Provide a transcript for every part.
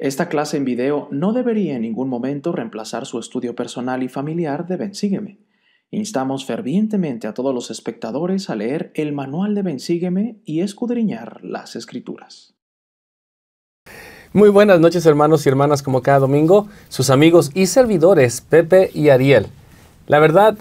Esta clase en video no debería en ningún momento reemplazar su estudio personal y familiar de Bensígueme. Instamos fervientemente a todos los espectadores a leer el manual de Bensígueme y escudriñar las escrituras. Muy buenas noches hermanos y hermanas como cada domingo, sus amigos y servidores Pepe y Ariel. La verdad,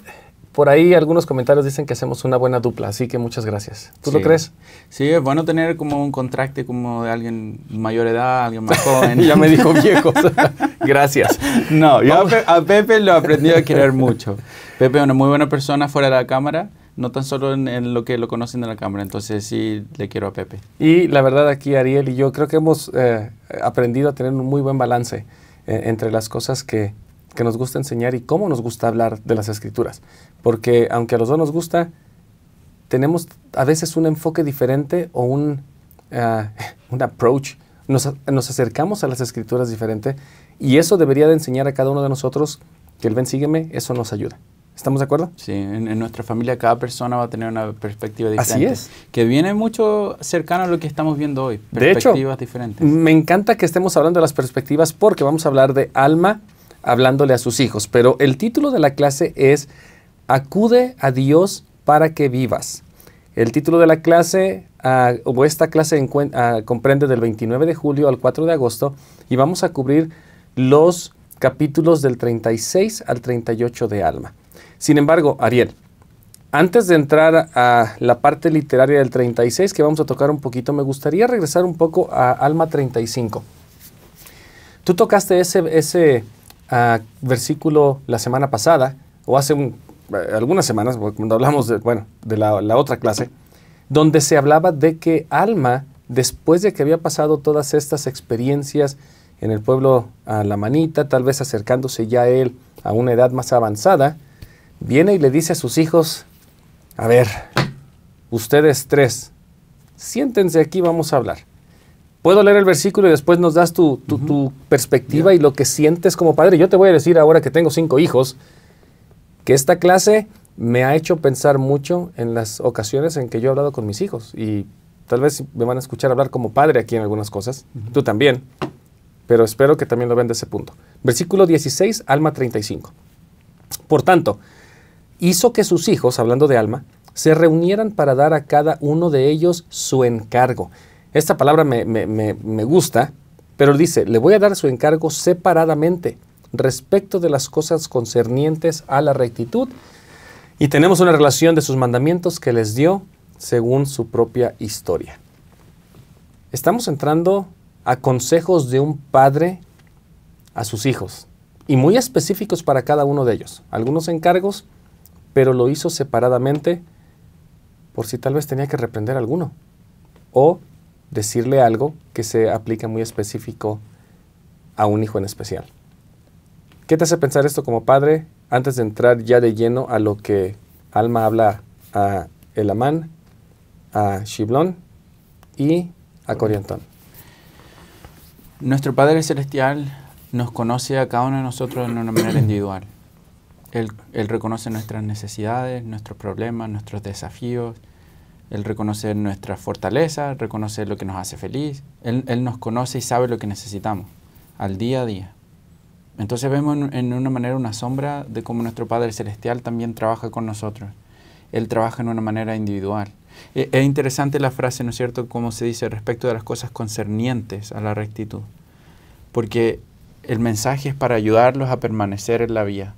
por ahí algunos comentarios dicen que hacemos una buena dupla, así que muchas gracias. ¿Tú lo crees? Sí, es bueno tener como un contraste como de alguien mayor edad, alguien más joven. ya me dijo viejo. gracias. No, yo a, Pepe lo aprendido a querer mucho. Pepe es una muy buena persona fuera de la cámara no tan solo en, lo que lo conocen de la cámara, entonces sí le quiero a Pepe. Y la verdad aquí Ariel y yo creo que hemos eh, aprendido a tener un muy buen balance eh, entre las cosas que, que nos gusta enseñar y cómo nos gusta hablar de las escrituras. Porque aunque a los dos nos gusta, tenemos a veces un enfoque diferente o un, ah, un approach. Nos, acercamos a las escrituras diferente y eso debería de enseñar a cada uno de nosotros que el ven sígueme, eso nos ayuda. ¿Estamos de acuerdo? Sí, en, nuestra familia cada persona va a tener una perspectiva diferente. Así es. Que viene mucho cercano a lo que estamos viendo hoy. Perspectivas de hecho, diferentes. Me encanta que estemos hablando de las perspectivas porque vamos a hablar de alma hablándole a sus hijos. Pero el título de la clase es Acude a Dios para que vivas. El título de la clase ah, o esta clase ah, comprende del 29 de julio al 4 de agosto y vamos a cubrir los capítulos del 36 al 38 de Alma. Sin embargo, Ariel, antes de entrar a la parte literaria del 36 que vamos a tocar un poquito, me gustaría regresar un poco a Alma 35. Tú tocaste ese, ese ah, versículo la semana pasada o hace un eh, algunas semanas, pues, cuando hablamos de, bueno, de la, otra clase, donde se hablaba de que Alma, después de que había pasado todas estas experiencias en el pueblo a la manita, tal vez acercándose ya él a una edad más avanzada, viene y le dice a sus hijos, a ver, ustedes tres, siéntense aquí, vamos a hablar. Puedo leer el versículo y después nos das tu, tu, perspectiva y lo que sientes como padre. Yo te voy a decir ahora que tengo cinco hijos, que esta clase me ha hecho pensar mucho en las ocasiones en que yo he hablado con mis hijos y tal vez me van a escuchar hablar como padre aquí en algunas cosas, tú también, pero espero que también lo ven de ese punto. Versículo 16, Alma 35. Por tanto, hizo que sus hijos, hablando de Alma, se reunieran para dar a cada uno de ellos su encargo. Esta palabra me, me, me, me gusta, pero dice, le voy a dar su encargo separadamente respecto de las cosas concernientes a la rectitud y tenemos una relación de sus mandamientos que les dio según su propia historia. Estamos entrando a consejos de un padre a sus hijos y muy específicos para cada uno de ellos. Algunos encargos, pero lo hizo separadamente por si tal vez tenía que reprender alguno o decirle algo que se aplica muy específico a un hijo en especial. ¿Qué te hace pensar esto como padre antes de entrar ya de lleno a lo que Alma habla a Elamán, a Shiblón y a Coriantón? Nuestro Padre Celestial nos conoce a cada uno de nosotros de una manera individual. Él, reconoce nuestras necesidades, nuestros problemas, nuestros desafíos. Él reconoce nuestras fortalezas, reconoce lo que nos hace feliz. él nos conoce y sabe lo que necesitamos al día a día. Entonces vemos en, una manera una sombra de cómo nuestro Padre Celestial también trabaja con nosotros. Él trabaja en una manera individual. E, es interesante la frase, ¿no es cierto?, como se dice respecto de las cosas concernientes a la rectitud. Porque el mensaje es para ayudarlos a permanecer en la vía.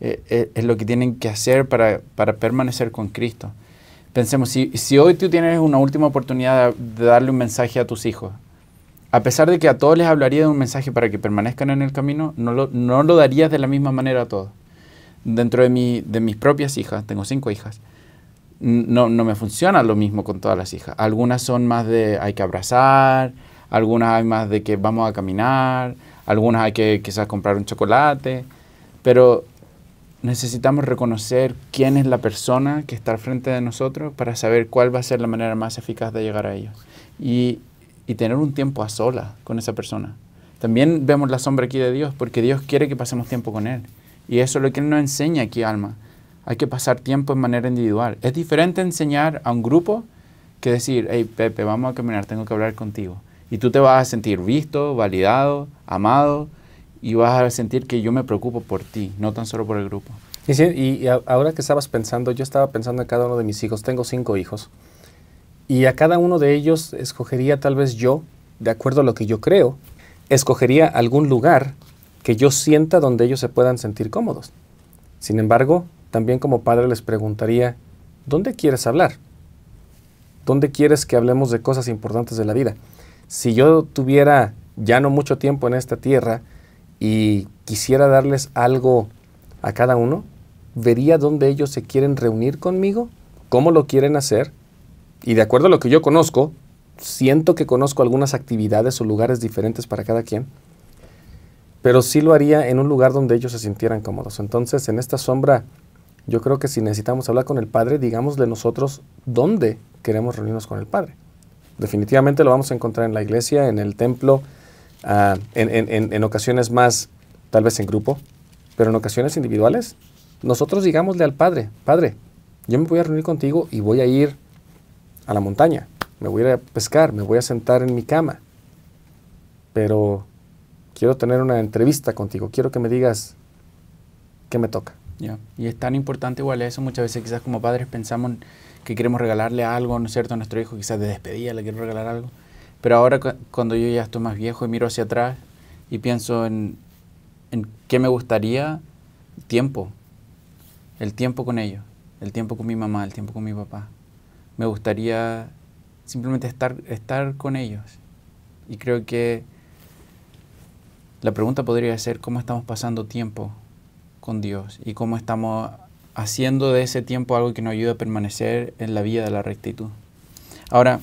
E, e, es lo que tienen que hacer para, permanecer con Cristo. Pensemos, si, hoy tú tienes una última oportunidad de darle un mensaje a tus hijos, a pesar de que a todos les hablaría de un mensaje para que permanezcan en el camino, no lo, darías de la misma manera a todos. Dentro de, de mis propias hijas, tengo cinco hijas, no, no, me funciona lo mismo con todas las hijas. Algunas son más de hay que abrazar, algunas hay más de que vamos a caminar, algunas hay que quizás comprar un chocolate, pero necesitamos reconocer quién es la persona que está al frente de nosotros para saber cuál va a ser la manera más eficaz de llegar a ellos. Y y tener un tiempo a solas con esa persona. También vemos la sombra aquí de Dios, porque Dios quiere que pasemos tiempo con Él. Y eso es lo que Él nos enseña aquí, alma. Hay que pasar tiempo en manera individual. Es diferente enseñar a un grupo que decir, hey, Pepe, vamos a caminar, tengo que hablar contigo. Y tú te vas a sentir visto, validado, amado, y vas a sentir que yo me preocupo por ti, no tan solo por el grupo. Y, y ahora que estabas pensando, yo estaba pensando en cada uno de mis hijos. Tengo cinco hijos y a cada uno de ellos escogería tal vez yo, de acuerdo a lo que yo creo, escogería algún lugar que yo sienta donde ellos se puedan sentir cómodos. Sin embargo, también como padre les preguntaría, ¿dónde quieres hablar? ¿Dónde quieres que hablemos de cosas importantes de la vida? Si yo tuviera ya no mucho tiempo en esta tierra y quisiera darles algo a cada uno, vería dónde ellos se quieren reunir conmigo, cómo lo quieren hacer y de acuerdo a lo que yo conozco, siento que conozco algunas actividades o lugares diferentes para cada quien, pero sí lo haría en un lugar donde ellos se sintieran cómodos. Entonces, en esta sombra, yo creo que si necesitamos hablar con el Padre, digámosle nosotros dónde queremos reunirnos con el Padre. Definitivamente lo vamos a encontrar en la iglesia, en el templo, ah, en, en ocasiones más, tal vez en grupo, pero en ocasiones individuales. Nosotros digámosle al Padre, Padre, yo me voy a reunir contigo y voy a ir a la montaña, me voy a ir a pescar, me voy a sentar en mi cama, pero quiero tener una entrevista contigo, quiero que me digas qué me toca. Y es tan importante igual eso, muchas veces quizás como padres pensamos que queremos regalarle algo, ¿no es cierto?, a nuestro hijo, quizás de despedida le quiero regalar algo, pero ahora cuando yo ya estoy más viejo y miro hacia atrás y pienso en, en qué me gustaría, tiempo, el tiempo con ellos, el tiempo con mi mamá, el tiempo con mi papá, me gustaría simplemente estar, estar con ellos. Y creo que la pregunta podría ser cómo estamos pasando tiempo con Dios y cómo estamos haciendo de ese tiempo algo que nos ayuda a permanecer en la vía de la rectitud. Ahora,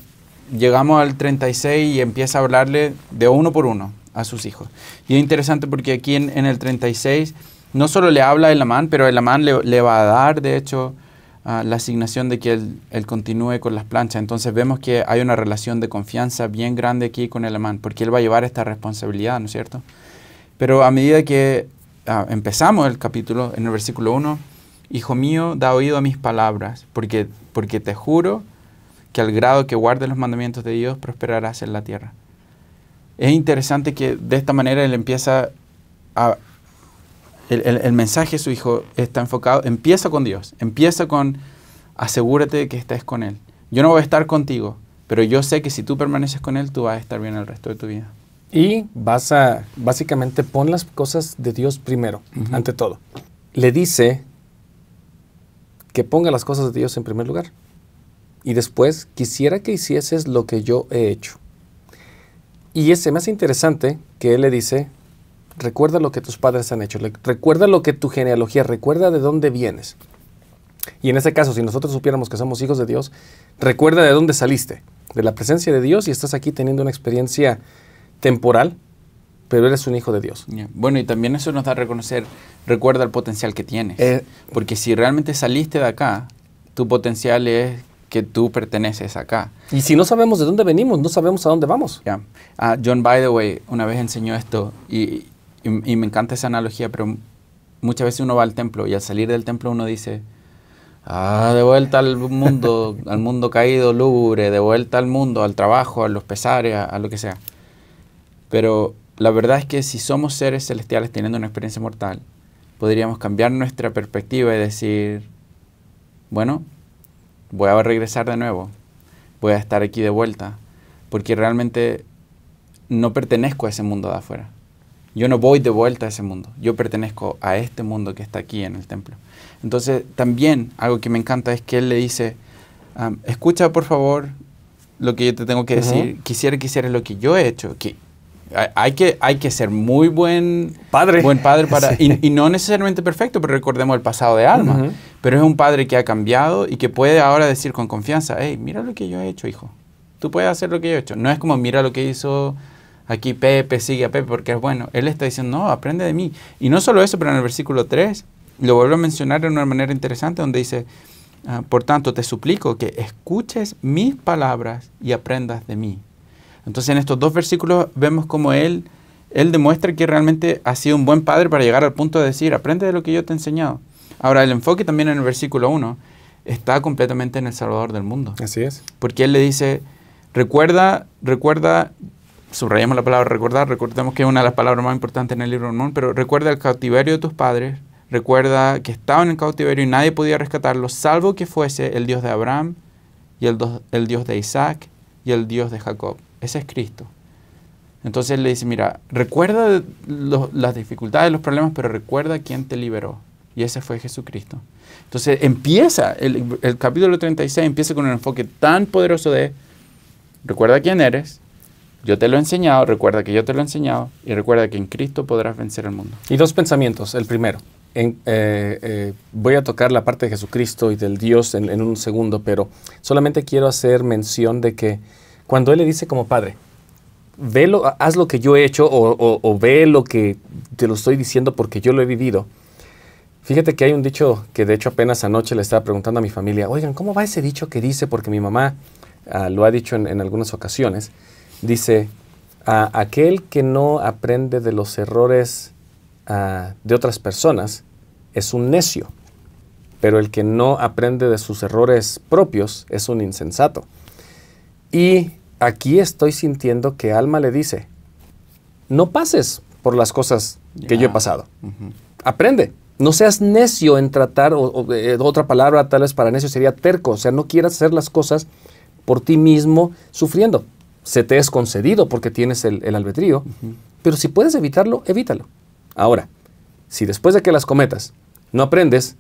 llegamos al 36 y empieza a hablarle de uno por uno a sus hijos. Y es interesante porque aquí en, el 36 no solo le habla el Amán, pero el Amán le va a dar, de hecho, Ah, la asignación de que él, continúe con las planchas. Entonces vemos que hay una relación de confianza bien grande aquí con el amán, porque él va a llevar esta responsabilidad, ¿no es cierto? Pero a medida que ah, empezamos el capítulo, en el versículo 1, Hijo mío, da oído a mis palabras, porque, porque te juro que al grado que guardes los mandamientos de Dios, prosperarás en la tierra. Es interesante que de esta manera él empieza a, el, mensaje de su hijo está enfocado, empieza con Dios, empieza con asegúrate que estés con Él. Yo no voy a estar contigo, pero yo sé que si tú permaneces con Él, tú vas a estar bien el resto de tu vida. Y vas a, básicamente, pon las cosas de Dios primero, ante todo. Le dice que ponga las cosas de Dios en primer lugar. Y después, quisiera que hicieses lo que yo he hecho. Y ese más interesante que Él le dice, Recuerda lo que tus padres han hecho, recuerda lo que tu genealogía, recuerda de dónde vienes. Y en ese caso, si nosotros supiéramos que somos hijos de Dios, recuerda de dónde saliste, de la presencia de Dios y estás aquí teniendo una experiencia temporal, pero eres un hijo de Dios. Bueno, y también eso nos da a reconocer, recuerda el potencial que tienes. Eh, Porque si realmente saliste de acá, tu potencial es que tú perteneces acá. Y si no sabemos de dónde venimos, no sabemos a dónde vamos. Ah, John By the Way una vez enseñó esto y, y, me encanta esa analogía, pero muchas veces uno va al templo y al salir del templo uno dice, ah, de vuelta al mundo, al mundo caído, lúgubre, de vuelta al mundo, al trabajo, a los pesares, a, a lo que sea. Pero la verdad es que si somos seres celestiales teniendo una experiencia mortal, podríamos cambiar nuestra perspectiva y decir, bueno, voy a regresar de nuevo, voy a estar aquí de vuelta, porque realmente no pertenezco a ese mundo de afuera. Yo no voy de vuelta a ese mundo, yo pertenezco a este mundo que está aquí en el templo. Entonces, también algo que me encanta es que él le dice, escucha por favor lo que yo te tengo que decir, quisiera que hicieras lo que yo he hecho, que hay que, hay que ser muy buen padre, buen padre para, y, no necesariamente perfecto, pero recordemos el pasado de alma. Pero es un padre que ha cambiado y que puede ahora decir con confianza, hey, mira lo que yo he hecho, hijo. Tú puedes hacer lo que yo he hecho. No es como mira lo que hizo aquí Pepe sigue a Pepe porque es bueno. Él está diciendo, no, aprende de mí. Y no solo eso, pero en el versículo 3 lo vuelvo a mencionar de una manera interesante donde dice, ah, por tanto te suplico que escuches mis palabras y aprendas de mí. Entonces en estos dos versículos vemos como él, él demuestra que realmente ha sido un buen padre para llegar al punto de decir, aprende de lo que yo te he enseñado. Ahora el enfoque también en el versículo 1 está completamente en el Salvador del mundo. Así es. Porque él le dice, recuerda, recuerda subrayamos la palabra recordar, recordemos que es una de las palabras más importantes en el libro de Mormón, pero recuerda el cautiverio de tus padres, recuerda que estaban en cautiverio y nadie podía rescatarlos, salvo que fuese el Dios de Abraham y el, Dios de Isaac y el Dios de Jacob. Ese es Cristo. Entonces le dice, mira, recuerda las dificultades, los problemas, pero recuerda quién te liberó. Y ese fue Jesucristo. Entonces empieza, el, el capítulo 36 empieza con un enfoque tan poderoso de, recuerda quién eres, yo te lo he enseñado, recuerda que yo te lo he enseñado y recuerda que en Cristo podrás vencer al mundo. Y dos pensamientos. El primero, eh, eh, voy a tocar la parte de Jesucristo y del Dios en, un segundo, pero solamente quiero hacer mención de que cuando Él le dice como Padre, velo, haz lo que yo he hecho o, ve lo que te lo estoy diciendo porque yo lo he vivido. Fíjate que hay un dicho que de hecho apenas anoche le estaba preguntando a mi familia, oigan, ¿cómo va ese dicho que dice? Porque mi mamá ah, lo ha dicho en algunas ocasiones Dice, a aquel que no aprende de los errores ah, de otras personas es un necio, pero el que no aprende de sus errores propios es un insensato. Y aquí estoy sintiendo que Alma le dice, no pases por las cosas que yo he pasado. Aprende. No seas necio en tratar, o, eh, otra palabra tal vez para necio sería terco, o sea, no quieras hacer las cosas por ti mismo sufriendo se te es concedido porque tienes el, albedrío, pero si puedes evitarlo, evítalo. Ahora, si después de que las cometas no aprendes,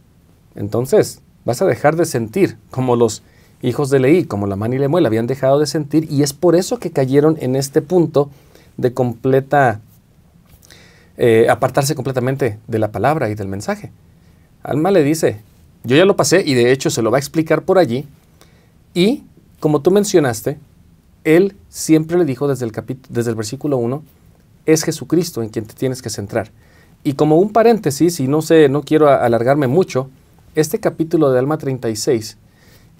entonces vas a dejar de sentir como los hijos de Leí, como la man y Lemuel habían dejado de sentir y es por eso que cayeron en este punto de completa, eh, apartarse completamente de la palabra y del mensaje. Alma le dice, yo ya lo pasé y de hecho se lo va a explicar por allí y como tú mencionaste, él siempre le dijo desde el, desde el versículo 1, es Jesucristo en quien te tienes que centrar. Y como un paréntesis, y no sé, no quiero alargarme mucho, este capítulo de Alma 36,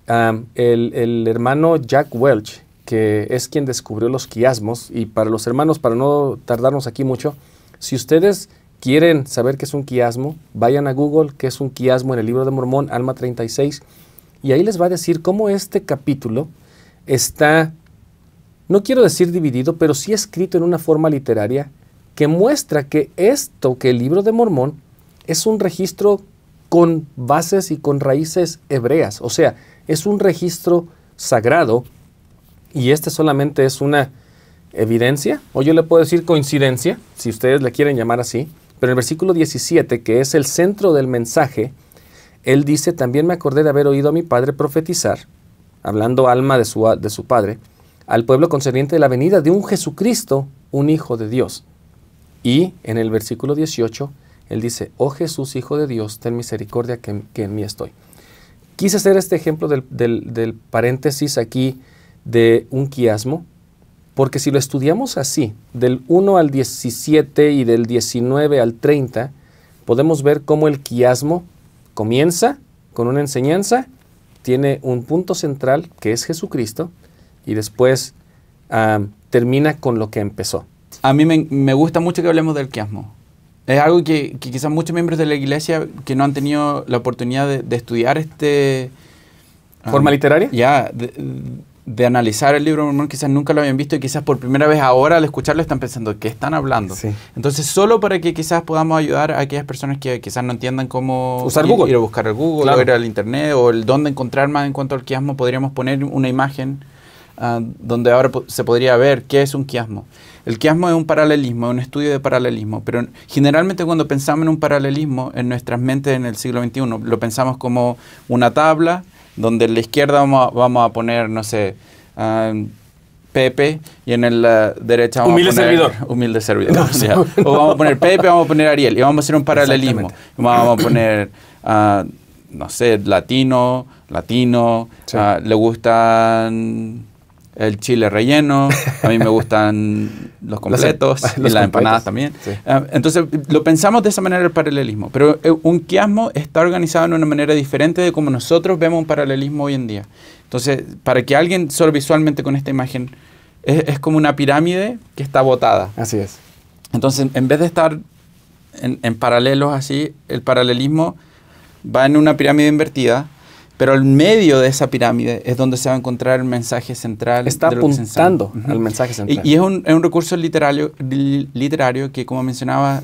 el, el, hermano Jack Welch, que es quien descubrió los quiasmos, y para los hermanos, para no tardarnos aquí mucho, si ustedes quieren saber qué es un quiasmo, vayan a Google, qué es un quiasmo en el libro de Mormón, Alma 36, y ahí les va a decir cómo este capítulo está no quiero decir dividido, pero sí escrito en una forma literaria que muestra que esto, que el libro de Mormón, es un registro con bases y con raíces hebreas, o sea, es un registro sagrado y este solamente es una evidencia, o yo le puedo decir coincidencia, si ustedes le quieren llamar así, pero en el versículo 17, que es el centro del mensaje, él dice, también me acordé de haber oído a mi padre profetizar, hablando alma de su, de su padre, al pueblo concerniente de la venida de un Jesucristo, un Hijo de Dios. Y en el versículo 18, él dice, oh Jesús, Hijo de Dios, ten misericordia que, en mí estoy. Quise hacer este ejemplo del, del paréntesis aquí de un quiasmo, porque si lo estudiamos así, del 1 al 17 y del 19 al 30, podemos ver cómo el quiasmo comienza con una enseñanza, tiene un punto central que es Jesucristo, y después ah, termina con lo que empezó. A mí me, gusta mucho que hablemos del quiasmo. Es algo que, quizás muchos miembros de la iglesia que no han tenido la oportunidad de, estudiar este... Ah, ¿Forma literaria? Ya, de, analizar el libro quizás nunca lo habían visto y quizás por primera vez ahora al escucharlo están pensando, ¿qué están hablando? Entonces, solo para que quizás podamos ayudar a aquellas personas que quizás no entiendan cómo... Usar Google. Ir a buscar el Google, o ir al internet, o el dónde encontrar más en cuanto al quiasmo, podríamos poner una imagen Ah, donde ahora se podría ver qué es un quiasmo. El quiasmo es un paralelismo, un estudio de paralelismo, pero generalmente cuando pensamos en un paralelismo en nuestras mentes en el siglo XXI, lo pensamos como una tabla donde en la izquierda vamos a, poner, no sé, ah, Pepe y en la derecha vamos a poner servidor. humilde servidor. o, vamos a poner Pepe, vamos a poner Ariel y vamos a hacer un paralelismo. Vamos a poner, ah, no sé, latino, latino, le gustan el chile relleno, a mí me gustan los em- completos y las empanadas también. Ah, entonces, lo pensamos de esa manera el paralelismo, pero eh, un quiasmo está organizado en una manera diferente de como nosotros vemos un paralelismo hoy en día. Entonces, para que alguien solo visualmente con esta imagen, es, como una pirámide que está botada. Así es. Entonces, en vez de estar en paralelos así, el paralelismo va en una pirámide invertida pero el medio de esa pirámide es donde se va a encontrar el mensaje central. Está de apuntando al mensaje central. Y, es, un, es, un, recurso literario, literario que, como mencionaba,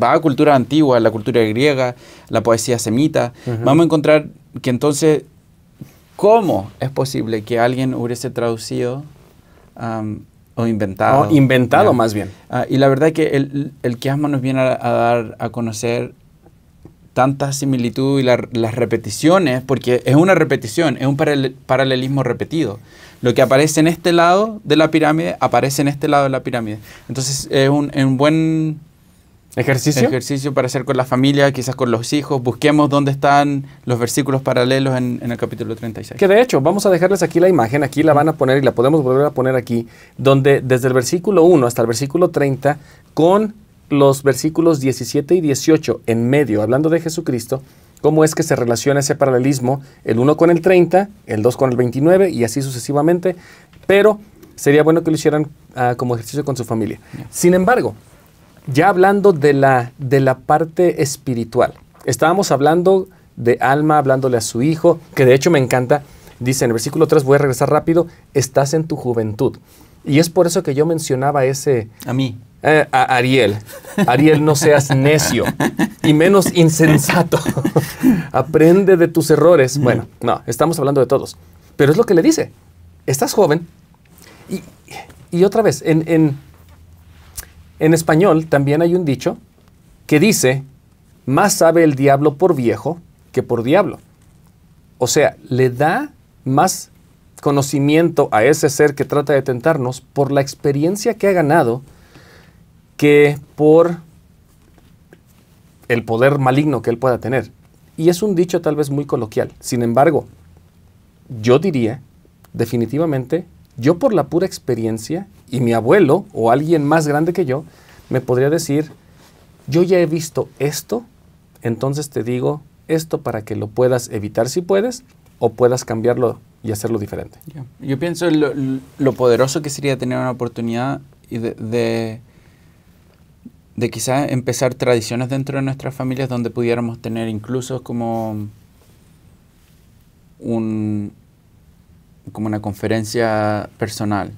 va a cultura antigua, la cultura griega, la poesía semita. Vamos a encontrar que entonces, ¿cómo es posible que alguien hubiese traducido o inventado? O inventado, más bien. Ah, y la verdad es que el, el, quiasma nos viene a dar a conocer tanta similitud y las repeticiones, porque es una repetición, es un paralelismo repetido. Lo que aparece en este lado de la pirámide aparece en este lado de la pirámide. Entonces es un, buen ¿Ejercicio? Ejercicio para hacer con la familia, quizás con los hijos. Busquemos dónde están los versículos paralelos en, en, el capítulo 36. Que de hecho, vamos a dejarles aquí la imagen, aquí la van a poner y la podemos volver a poner aquí, donde desde el versículo 1 hasta el versículo 30, con los versículos 17 y 18 en medio, hablando de Jesucristo, cómo es que se relaciona ese paralelismo, el 1 con el 30, el 2 con el 29 y así sucesivamente, pero sería bueno que lo hicieran ah, como ejercicio con su familia. Sin embargo, ya hablando de la, de la parte espiritual, estábamos hablando de alma, hablándole a su hijo, que de hecho me encanta, dice en el versículo 3, voy a regresar rápido, estás en tu juventud. Y es por eso que yo mencionaba ese... A mí. Eh, a Ariel. Ariel, no seas necio y menos insensato. Aprende de tus errores. Bueno, no, estamos hablando de todos. Pero es lo que le dice. Estás joven. Y, otra vez, en, en, en español también hay un dicho que dice, más sabe el diablo por viejo que por diablo. O sea, le da más conocimiento a ese ser que trata de tentarnos por la experiencia que ha ganado que por el poder maligno que él pueda tener. Y es un dicho tal vez muy coloquial. Sin embargo, yo diría definitivamente, yo por la pura experiencia, y mi abuelo o alguien más grande que yo, me podría decir, yo ya he visto esto, entonces te digo esto para que lo puedas evitar si puedes, o puedas cambiarlo y hacerlo diferente. Yo pienso lo, poderoso que sería tener una oportunidad de, de, quizás empezar tradiciones dentro de nuestras familias donde pudiéramos tener incluso como como una conferencia personal.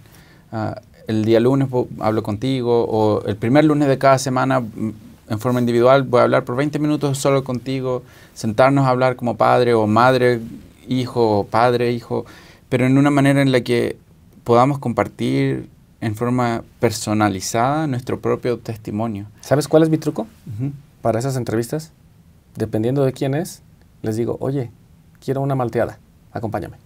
Ah, el día lunes hablo contigo o el primer lunes de cada semana mm, en forma individual voy a hablar por 20 minutos solo contigo, sentarnos a hablar como padre o madre hijo, padre, hijo, pero en una manera en la que podamos compartir en forma personalizada nuestro propio testimonio. ¿Sabes cuál es mi truco para esas entrevistas? Dependiendo de quién es, les digo, oye, quiero una malteada, acompáñame.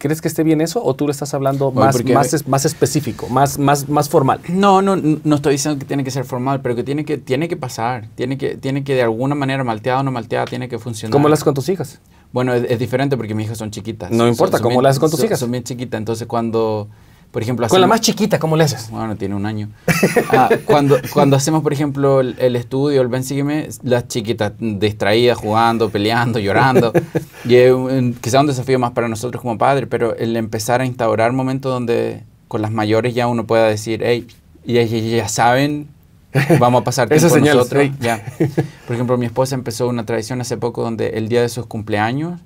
¿Crees que esté bien eso o tú le estás hablando más, más, más específico, más, más, más formal? No, no, no estoy diciendo que tiene que ser formal, pero que tiene que, tiene que pasar, tiene que, tiene que de alguna manera, malteada o no malteada, tiene que funcionar. ¿Cómo las con tus hijas? Bueno, es, diferente porque mis hijas son chiquitas. No importa, ¿cómo las haces con tus hijas? Son bien chiquitas, entonces cuando... Por ejemplo, con la más chiquita, ¿cómo le haces? Bueno, tiene un año. Ah, cuando, cuando hacemos, por ejemplo, el, estudio, el Ben Sígueme, las chiquitas distraídas, jugando, peleando, llorando. Y es un, un desafío más para nosotros como padres, pero el empezar a instaurar momentos donde con las mayores ya uno pueda decir, hey, y ya saben Vamos a pasar tiempo señal, nosotros. Ya. Por ejemplo, mi esposa empezó una tradición hace poco donde el día de sus cumpleaños,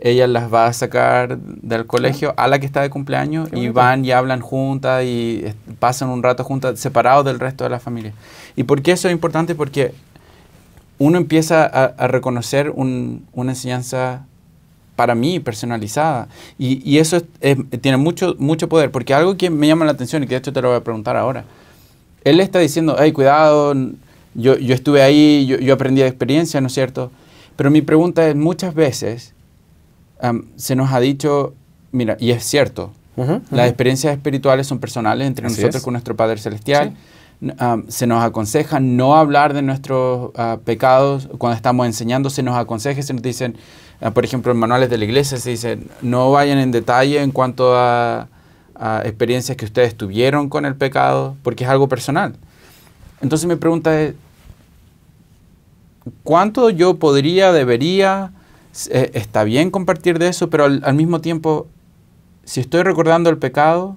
ella las va a sacar del colegio a la que está de cumpleaños y van y hablan juntas y eh, pasan un rato juntas, separados del resto de la familia. ¿Y por qué eso es importante? Porque uno empieza a, reconocer una enseñanza para mí personalizada. Y, eso tiene mucho, mucho poder, porque algo que me llama la atención y que de hecho te lo voy a preguntar ahora él está diciendo, hey, cuidado, yo, estuve ahí, yo, aprendí de experiencia, ¿no es cierto? Pero mi pregunta es, muchas veces se nos ha dicho, mira, y es cierto, las experiencias espirituales son personales entre nosotros con nuestro Padre Celestial. se nos aconseja no hablar de nuestros ah, pecados cuando estamos enseñando, se nos aconseja, se nos dicen, ah, por ejemplo, en manuales de la iglesia se dice, no vayan en detalle en cuanto a experiencias que ustedes tuvieron con el pecado, porque es algo personal. Entonces mi pregunta es, ¿cuánto yo podría, debería, eh, está bien compartir de eso, pero al, mismo tiempo, si estoy recordando el pecado,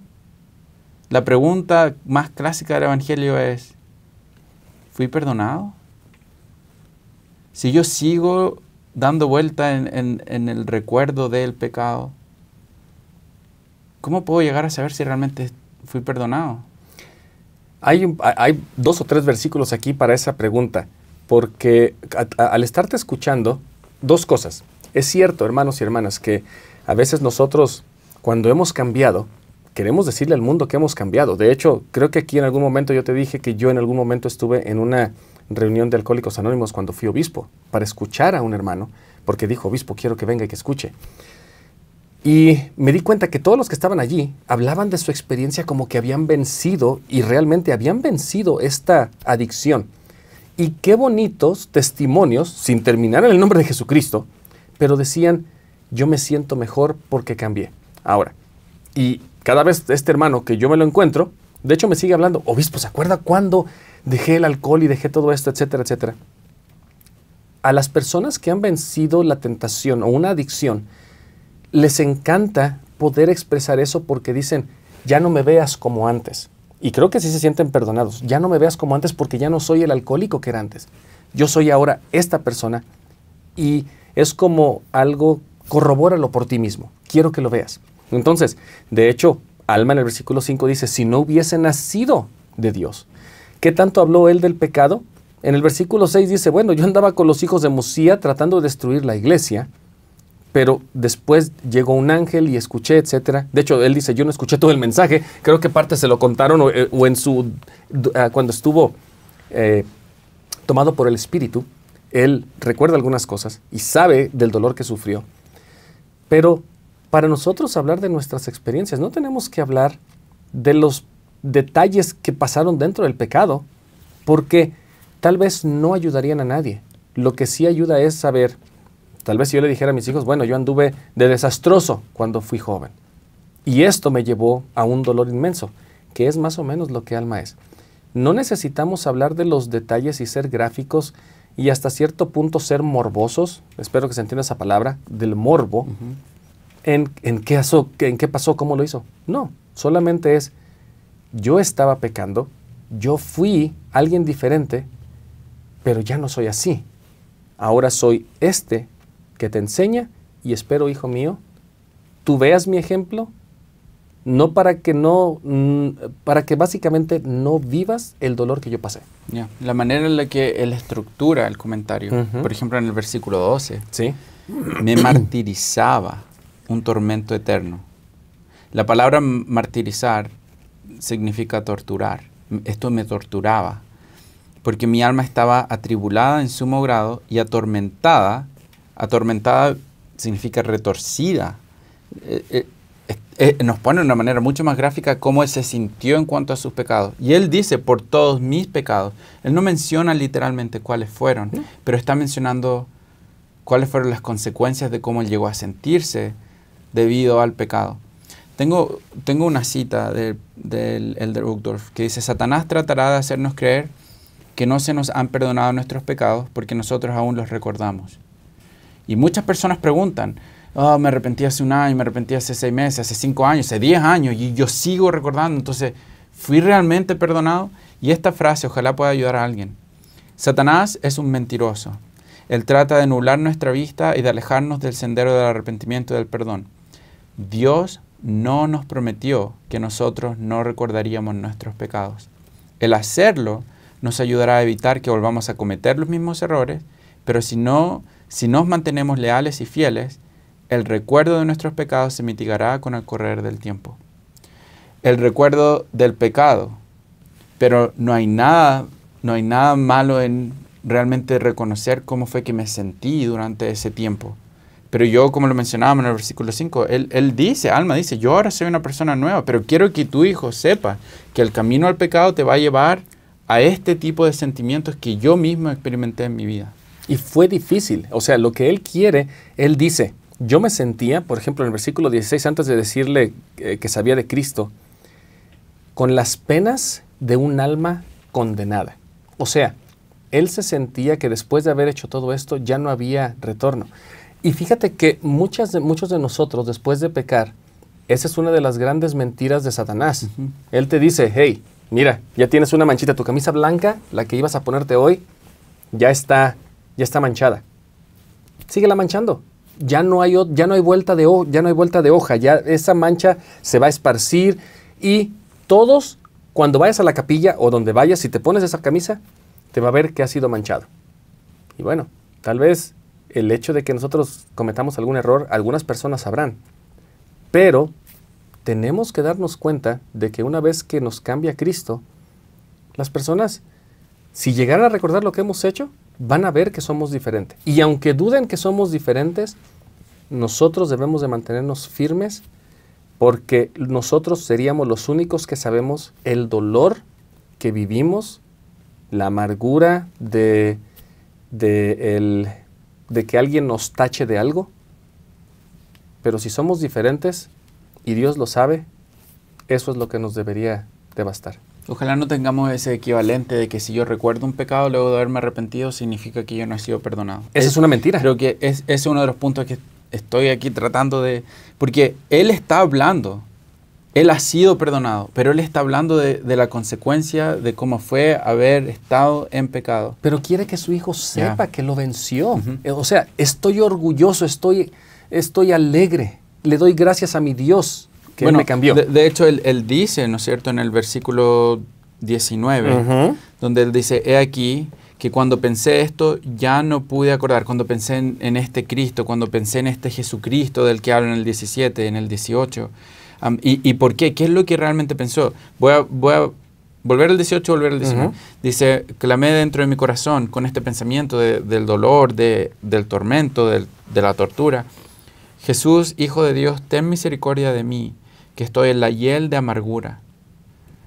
la pregunta más clásica del Evangelio es, ¿fui perdonado? Si yo sigo dando vuelta en, el recuerdo del pecado, ¿cómo puedo llegar a saber si realmente fui perdonado? Hay, dos o tres versículos aquí para esa pregunta, porque al estarte escuchando, dos cosas. Es cierto, hermanos y hermanas, que a veces nosotros, cuando hemos cambiado, queremos decirle al mundo que hemos cambiado. De hecho, creo que aquí en algún momento yo te dije que yo en algún momento estuve en una reunión de alcohólicos anónimos cuando fui obispo, para escuchar a un hermano, porque dijo, obispo, quiero que venga y que escuche. Y me di cuenta que todos los que estaban allí hablaban de su experiencia como que habían vencido y realmente habían vencido esta adicción. Y qué bonitos testimonios, sin terminar en el nombre de Jesucristo, pero decían, yo me siento mejor porque cambié. Ahora, y cada vez este hermano que yo me lo encuentro, de hecho me sigue hablando, obispo, ¿se acuerda cuándo dejé el alcohol y dejé todo esto, etcétera, etcétera? A las personas que han vencido la tentación o una adicción, les encanta poder expresar eso porque dicen, ya no me veas como antes. Y creo que sí se sienten perdonados. Ya no me veas como antes porque ya no soy el alcohólico que era antes. Yo soy ahora esta persona y es como algo, corrobóralo por ti mismo. Quiero que lo veas. Entonces, de hecho, Alma en el versículo 5 dice, si no hubiese nacido de Dios. ¿Qué tanto habló él del pecado? En el versículo 6 dice, bueno, yo andaba con los hijos de Musía tratando de destruir la iglesia pero después llegó un ángel y escuché, etcétera. De hecho, él dice, yo no escuché todo el mensaje, creo que parte se lo contaron o, eh, en su, ah, cuando estuvo eh, tomado por el Espíritu, él recuerda algunas cosas y sabe del dolor que sufrió. Pero para nosotros hablar de nuestras experiencias, no tenemos que hablar de los detalles que pasaron dentro del pecado, porque tal vez no ayudarían a nadie. Lo que sí ayuda es saber Tal vez si yo le dijera a mis hijos, bueno, yo anduve de desastroso cuando fui joven. Y esto me llevó a un dolor inmenso, que es más o menos lo que alma es. No necesitamos hablar de los detalles y ser gráficos y hasta cierto punto ser morbosos, espero que se entienda esa palabra, del morbo, en, qué en qué pasó, cómo lo hizo. No, solamente es, yo estaba pecando, yo fui alguien diferente, pero ya no soy así. Ahora soy este que te enseña y espero, hijo mío, tú veas mi ejemplo, no para que no, mm, para que básicamente no vivas el dolor que yo pasé. La manera en la que él estructura el comentario, por ejemplo en el versículo 12, ¿Sí? me martirizaba un tormento eterno. La palabra martirizar significa torturar. Esto me torturaba, porque mi alma estaba atribulada en sumo grado y atormentada Atormentada significa retorcida. Eh, eh, nos pone de una manera mucho más gráfica cómo él se sintió en cuanto a sus pecados. Y él dice, por todos mis pecados. Él no menciona literalmente cuáles fueron, pero está mencionando cuáles fueron las consecuencias de cómo él llegó a sentirse debido al pecado. Tengo, tengo una cita del de, de Elder que dice, Satanás tratará de hacernos creer que no se nos han perdonado nuestros pecados porque nosotros aún los recordamos. Y muchas personas preguntan, oh, me arrepentí hace un año, me arrepentí hace seis meses, hace cinco años, hace diez años, y yo sigo recordando. Entonces, ¿fui realmente perdonado? Y esta frase ojalá pueda ayudar a alguien. Satanás es un mentiroso. Él trata de nublar nuestra vista y de alejarnos del sendero del arrepentimiento y del perdón. Dios no nos prometió que nosotros no recordaríamos nuestros pecados. El hacerlo nos ayudará a evitar que volvamos a cometer los mismos errores, pero si no si nos mantenemos leales y fieles, el recuerdo de nuestros pecados se mitigará con el correr del tiempo. El recuerdo del pecado, pero no hay nada, no hay nada malo en realmente reconocer cómo fue que me sentí durante ese tiempo. Pero yo, como lo mencionábamos en el versículo 5, él, él, dice, Alma dice, yo ahora soy una persona nueva, pero quiero que tu hijo sepa que el camino al pecado te va a llevar a este tipo de sentimientos que yo mismo experimenté en mi vida. Y fue difícil. O sea, lo que Él quiere, Él dice, yo me sentía, por ejemplo, en el versículo 16, antes de decirle eh, que sabía de Cristo, con las penas de un alma condenada. O sea, él se sentía que después de haber hecho todo esto ya no había retorno. Y fíjate que muchas muchos de nosotros, después de pecar, esa es una de las grandes mentiras de Satanás. Él te dice, hey, mira, ya tienes una manchita, tu camisa blanca, la que ibas a ponerte hoy, ya está ya está manchada. Síguela manchando. Ya no hay, ya no hay, vuelta, de ya no hay vuelta de hoja, ya esa mancha se va a esparcir y todos, cuando vayas a la capilla o donde vayas, si te pones esa camisa, te va a ver que ha sido manchado. Y bueno, tal vez el hecho de que nosotros cometamos algún error, algunas personas sabrán. Pero tenemos que darnos cuenta de que una vez que nos cambia Cristo, las personas, si llegaran a recordar lo que hemos hecho, van a ver que somos diferentes. Y aunque duden que somos diferentes, nosotros debemos de mantenernos firmes porque nosotros seríamos los únicos que sabemos el dolor que vivimos, la amargura de, de, de que alguien nos tache de algo. Pero si somos diferentes, y Dios lo sabe, eso es lo que nos debería devastar. Ojalá no tengamos ese equivalente de que si yo recuerdo un pecado luego de haberme arrepentido significa que yo no he sido perdonado. Esa es, una mentira. Creo que es, es uno de los puntos que estoy aquí tratando de... Porque Él está hablando, Él ha sido perdonado, pero Él está hablando de, la consecuencia de cómo fue haber estado en pecado. Pero quiere que su hijo sepa que lo venció. Eh, o sea, estoy orgulloso, estoy, estoy alegre, le doy gracias a mi Dios bueno, De, hecho, él, dice, ¿no es cierto?, en el versículo 19, donde él dice, he aquí que cuando pensé esto ya no pude acordar, cuando pensé en, este Cristo, cuando pensé en este Jesucristo del que hablo en el 17, en el 18, y, por qué? ¿Qué es lo que realmente pensó? Voy a, volver al 18, volver al 19. Dice, clamé dentro de mi corazón con este pensamiento del dolor, del tormento, de la tortura. Jesús, Hijo de Dios, ten misericordia de mí que estoy en la hiel de amargura.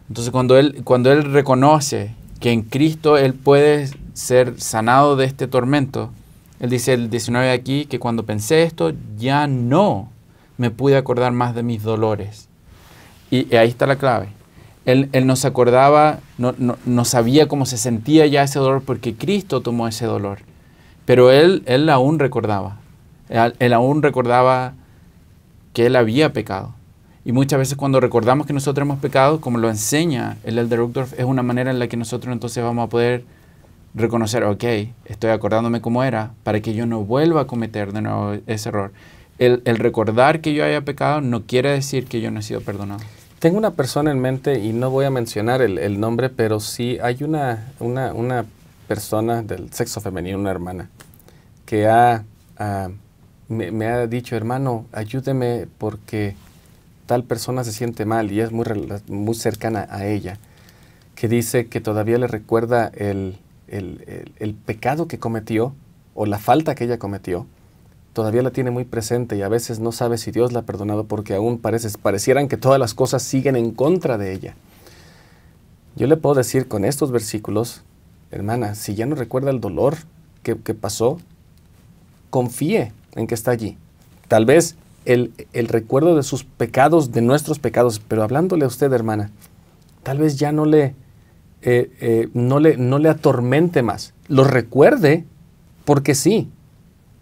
Entonces cuando él, cuando él reconoce que en Cristo él puede ser sanado de este tormento, él dice el 19 aquí que cuando pensé esto ya no me pude acordar más de mis dolores. Y, ahí está la clave. Él, él no acordaba, no, sabía cómo se sentía ya ese dolor porque Cristo tomó ese dolor. Pero él, él aún recordaba. él aún recordaba que él había pecado y muchas veces cuando recordamos que nosotros hemos pecado, como lo enseña el Elder Uchtdorf, es una manera en la que nosotros entonces vamos a poder reconocer, ok, estoy acordándome cómo era, para que yo no vuelva a cometer de nuevo ese error. El, el recordar que yo haya pecado no quiere decir que yo no he sido perdonado. Tengo una persona en mente y no voy a mencionar el, el nombre, pero sí hay una, una, una, persona del sexo femenino, una hermana, que ha, ah, me, me ha dicho, hermano, ayúdeme porque tal persona se siente mal y es muy, muy cercana a ella, que dice que todavía le recuerda el, pecado que cometió o la falta que ella cometió, todavía la tiene muy presente y a veces no sabe si Dios la ha perdonado porque aún parece parecieran que todas las cosas siguen en contra de ella. Yo le puedo decir con estos versículos, hermana, si ya no recuerda el dolor que pasó, confíe en que está allí. Tal vez el, recuerdo de sus pecados, de nuestros pecados. Pero hablándole a usted, hermana, tal vez ya no le, eh, eh, no le, no le atormente más. Lo recuerde porque sí.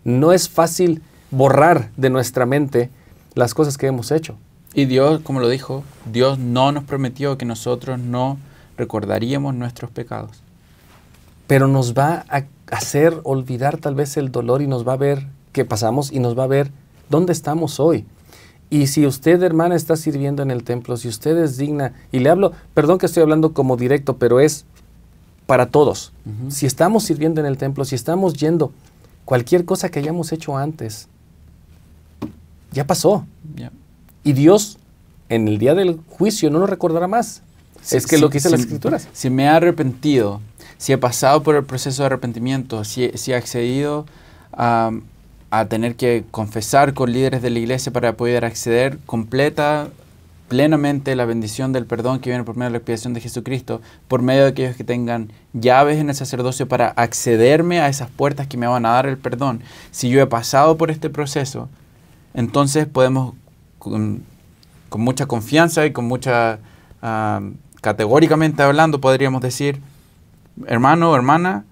No es fácil borrar de nuestra mente las cosas que hemos hecho. Y Dios, como lo dijo, Dios no nos prometió que nosotros no recordaríamos nuestros pecados. Pero nos va a hacer olvidar tal vez el dolor y nos va a ver que pasamos y nos va a ver ¿Dónde estamos hoy? Y si usted, hermana, está sirviendo en el templo, si usted es digna, y le hablo, perdón que estoy hablando como directo, pero es para todos. Si estamos sirviendo en el templo, si estamos yendo, cualquier cosa que hayamos hecho antes, ya pasó. Y Dios, en el día del juicio, no nos recordará más. es que lo que dice las escrituras. Si me ha arrepentido, si he pasado por el proceso de arrepentimiento, si, he accedido a a tener que confesar con líderes de la iglesia para poder acceder completa, plenamente la bendición del perdón que viene por medio de la expiación de Jesucristo, por medio de aquellos que tengan llaves en el sacerdocio para accederme a esas puertas que me van a dar el perdón. Si yo he pasado por este proceso, entonces podemos con, mucha confianza y con mucha, ah, categóricamente hablando, podríamos decir, hermano, o hermana,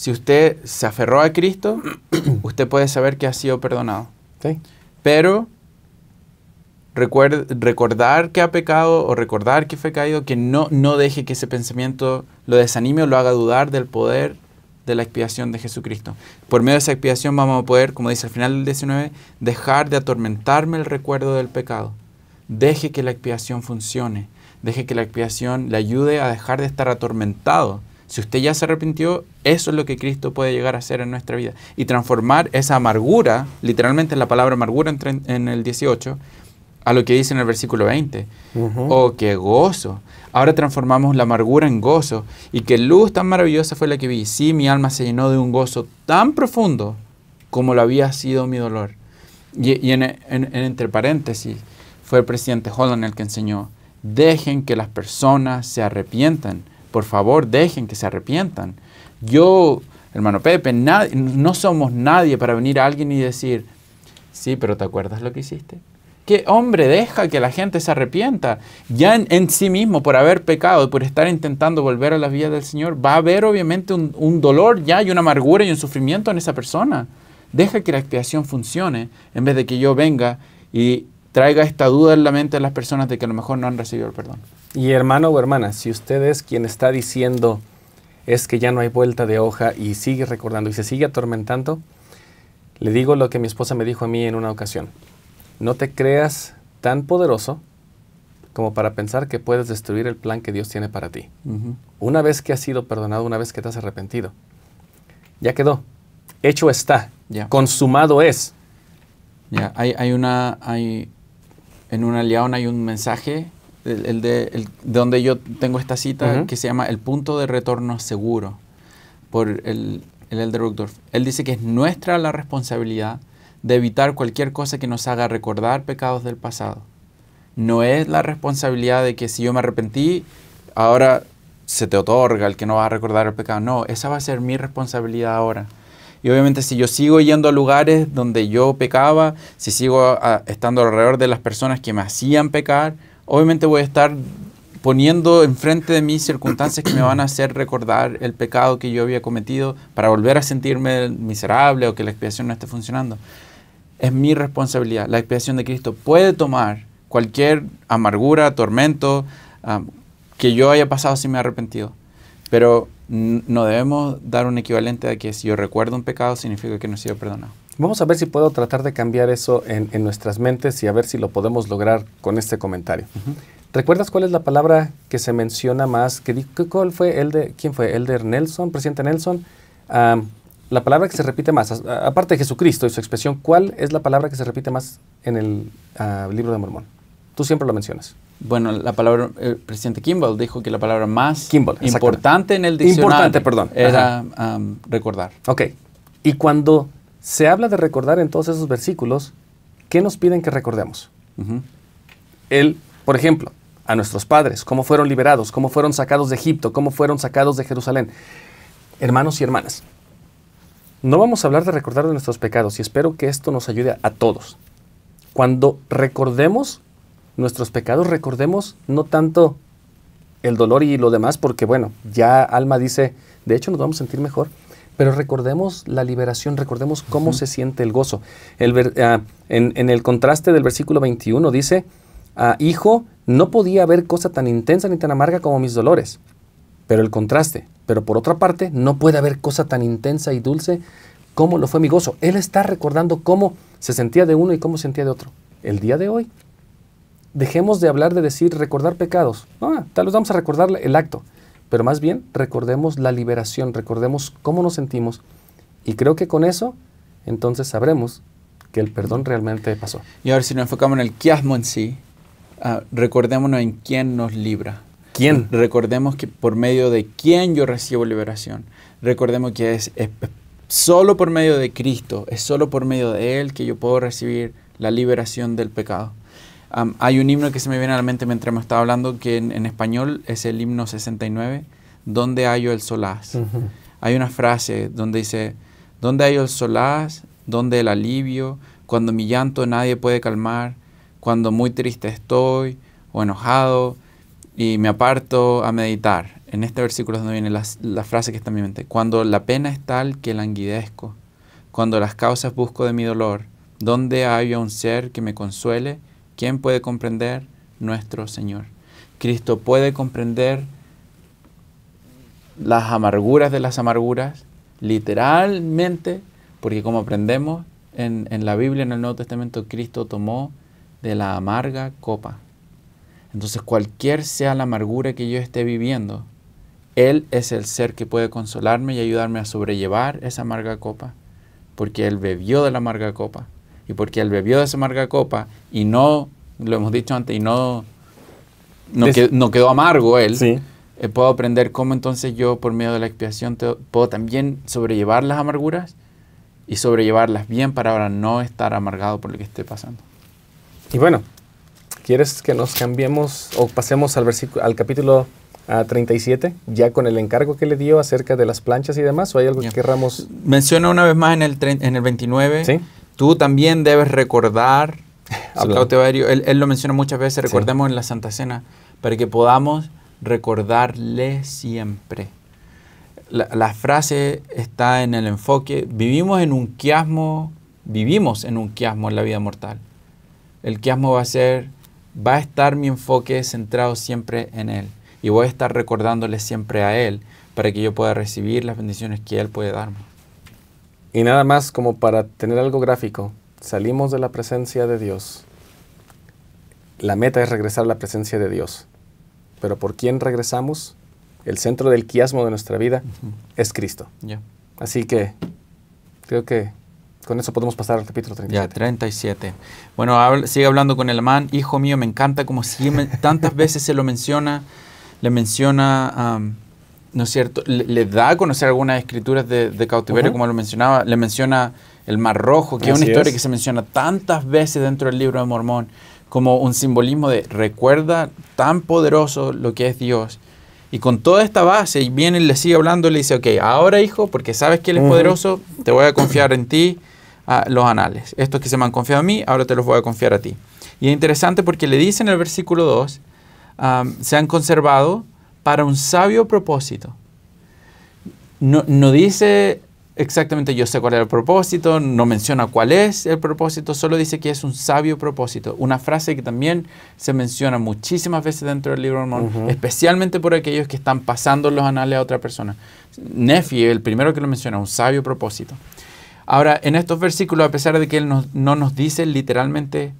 si usted se aferró a Cristo, usted puede saber que ha sido perdonado. Pero recordar que ha pecado o recordar que fue caído, que no, no deje que ese pensamiento lo desanime o lo haga dudar del poder de la expiación de Jesucristo. Por medio de esa expiación vamos a poder, como dice al final del 19, dejar de atormentarme el recuerdo del pecado. Deje que la expiación funcione. Deje que la expiación le ayude a dejar de estar atormentado si usted ya se arrepintió, eso es lo que Cristo puede llegar a hacer en nuestra vida. Y transformar esa amargura, literalmente la palabra amargura en, en el 18, a lo que dice en el versículo 20. Oh, qué gozo. Ahora transformamos la amargura en gozo. Y qué luz tan maravillosa fue la que vi. Sí, mi alma se llenó de un gozo tan profundo como lo había sido mi dolor. Y, en, entre paréntesis, fue el presidente Holland el que enseñó, dejen que las personas se arrepientan por favor, dejen que se arrepientan. Yo, hermano Pepe, no somos nadie para venir a alguien y decir, sí, pero ¿te acuerdas lo que hiciste? ¿Qué hombre, deja que la gente se arrepienta. Ya en, sí mismo, por haber pecado y por estar intentando volver a la vías del Señor, va a haber obviamente un, un dolor ya y una amargura y un sufrimiento en esa persona. Deja que la expiación funcione en vez de que yo venga y traiga esta duda en la mente de las personas de que a lo mejor no han recibido el perdón. Y hermano o hermana, si usted es quien está diciendo es que ya no hay vuelta de hoja y sigue recordando y se sigue atormentando, le digo lo que mi esposa me dijo a mí en una ocasión. No te creas tan poderoso como para pensar que puedes destruir el plan que Dios tiene para ti. Una vez que has sido perdonado, una vez que te has arrepentido, ya quedó. Hecho está. Consumado es. Ya, hay, hay, una. Hay, en una león hay un mensaje el, de donde yo tengo esta cita que se llama El punto de retorno seguro por el, el Elder Rudolf. Él dice que es nuestra la responsabilidad de evitar cualquier cosa que nos haga recordar pecados del pasado. No es la responsabilidad de que si yo me arrepentí, ahora se te otorga el que no va a recordar el pecado. No, esa va a ser mi responsabilidad ahora. Y obviamente si yo sigo yendo a lugares donde yo pecaba, si sigo estando alrededor de las personas que me hacían pecar, obviamente voy a estar poniendo enfrente de mí circunstancias que me van a hacer recordar el pecado que yo había cometido para volver a sentirme miserable o que la expiación no esté funcionando. Es mi responsabilidad. La expiación de Cristo puede tomar cualquier amargura, tormento que yo haya pasado si me he arrepentido. Pero no debemos dar un equivalente a que si yo recuerdo un pecado significa que no he sido perdonado. Vamos a ver si puedo tratar de cambiar eso en, nuestras mentes y a ver si lo podemos lograr con este comentario. ¿Recuerdas cuál es la palabra que se menciona más? Que, ¿Cuál fue el de, quién fue? Elder Nelson, presidente Nelson. la palabra que se repite más, aparte de Jesucristo y su expresión, ¿cuál es la palabra que se repite más en el ah, libro de Mormón? Tú siempre lo mencionas. Bueno, la palabra, el eh, presidente Kimball dijo que la palabra más importante en el diccionario importante, perdón. era recordar. Ok. Y cuando se habla de recordar en todos esos versículos qué nos piden que recordemos. por ejemplo, a nuestros padres, cómo fueron liberados, cómo fueron sacados de Egipto, cómo fueron sacados de Jerusalén. Hermanos y hermanas, no vamos a hablar de recordar de nuestros pecados y espero que esto nos ayude a todos. Cuando recordemos nuestros pecados, recordemos no tanto el dolor y lo demás, porque bueno, ya Alma dice, de hecho nos vamos a sentir mejor, pero recordemos la liberación, recordemos cómo se siente el gozo. Ah, en, el contraste del versículo 21 dice, ah, hijo, no podía haber cosa tan intensa ni tan amarga como mis dolores. Pero el contraste, pero por otra parte, no puede haber cosa tan intensa y dulce como lo fue mi gozo. Él está recordando cómo se sentía de uno y cómo se sentía de otro. El día de hoy, dejemos de hablar de decir recordar pecados. No, ah, tal vez vamos a recordar el acto. Pero más bien recordemos la liberación, recordemos cómo nos sentimos y creo que con eso entonces sabremos que el perdón realmente pasó. Y ahora si nos enfocamos en el quiasmo en sí, ah, recordémonos en quién nos libra. ¿Quién? Recordemos que por medio de quién yo recibo liberación. Recordemos que es solo por medio de Cristo, es solo por medio de Él que yo puedo recibir la liberación del pecado hay un himno que se me viene a la mente mientras me estaba hablando, que en, español es el himno 69, ¿Dónde hallo el solaz? Hay una frase donde dice, ¿Dónde hallo el solaz? ¿Dónde el alivio? Cuando mi llanto nadie puede calmar, cuando muy triste estoy o enojado y me aparto a meditar. En este versículo es donde viene la, frase que está en mi mente. Cuando la pena es tal que languidezco, cuando las causas busco de mi dolor, ¿dónde hay un ser que me consuele? ¿Quién puede comprender? Nuestro Señor. Cristo puede comprender las amarguras de las amarguras, literalmente, porque como aprendemos en, en la Biblia, en el Nuevo Testamento, Cristo tomó de la amarga copa. Entonces, cualquier sea la amargura que yo esté viviendo, Él es el ser que puede consolarme y ayudarme a sobrellevar esa amarga copa, porque Él bebió de la amarga copa y porque él bebió de esa amarga copa y no, lo hemos dicho antes, y no, no, quedó, amargo él, sí. Eh, puedo aprender cómo entonces yo por medio de la expiación puedo también sobrellevar las amarguras y sobrellevarlas bien para ahora no estar amargado por lo que esté pasando. Y bueno, ¿quieres que nos cambiemos o pasemos al, al capítulo ah, a 37, ya con el encargo que le dio acerca de las planchas y demás, o hay algo que querramos... Menciona una vez más en el, en el 29 ¿Sí? Tú también debes recordar, Claudio él, él, lo menciona muchas veces, recordemos en la Santa Cena, para que podamos recordarle siempre. La, la, frase está en el enfoque, vivimos en un quiasmo, vivimos en un quiasmo en la vida mortal. El quiasmo va a ser, va a estar mi enfoque centrado siempre en Él y voy a estar recordándole siempre a Él para que yo pueda recibir las bendiciones que Él puede darme. Y nada más como para tener algo gráfico, salimos de la presencia de Dios. La meta es regresar a la presencia de Dios. Pero ¿por quién regresamos? El centro del quiasmo de nuestra vida es Cristo. Así que creo que con eso podemos pasar al capítulo 37. Ya, 37. Bueno, sigue hablando con el amán. Hijo mío, me encanta como tantas veces se lo menciona. Le menciona a ¿no es cierto? Le, da a conocer algunas escrituras de, cautiverio, como lo mencionaba, le menciona el Mar Rojo, que es una historia que se menciona tantas veces dentro del libro de Mormón, como un simbolismo de recuerda tan poderoso lo que es Dios. Y con toda esta base, y viene y le sigue hablando, le dice, ok, ahora hijo, porque sabes que Él es poderoso, te voy a confiar en ti a los anales. Estos que se me han confiado a mí, ahora te los voy a confiar a ti. Y es interesante porque le dice en el versículo 2, ah, se han conservado para un sabio propósito. No, dice exactamente yo sé cuál es el propósito, no menciona cuál es el propósito, solo dice que es un sabio propósito. Una frase que también se menciona muchísimas veces dentro del libro de Mormón, especialmente por aquellos que están pasando los anales a otra persona. Nefi, el primero que lo menciona, un sabio propósito. Ahora, en estos versículos, a pesar de que él no, no nos dice literalmente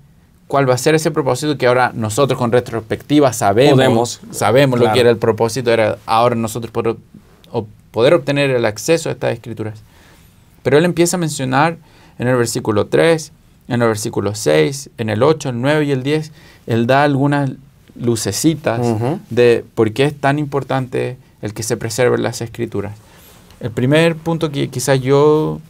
cuál va a ser ese propósito que ahora nosotros con retrospectiva sabemos, sabemos lo que era el propósito, era ahora nosotros poder, poder obtener el acceso a estas escrituras. Pero él empieza a mencionar en el versículo 3, en el versículo 6, en el 8, el 9 y el 10, él da algunas lucecitas de por qué es tan importante el que se preserven las escrituras. El primer punto que quizás yo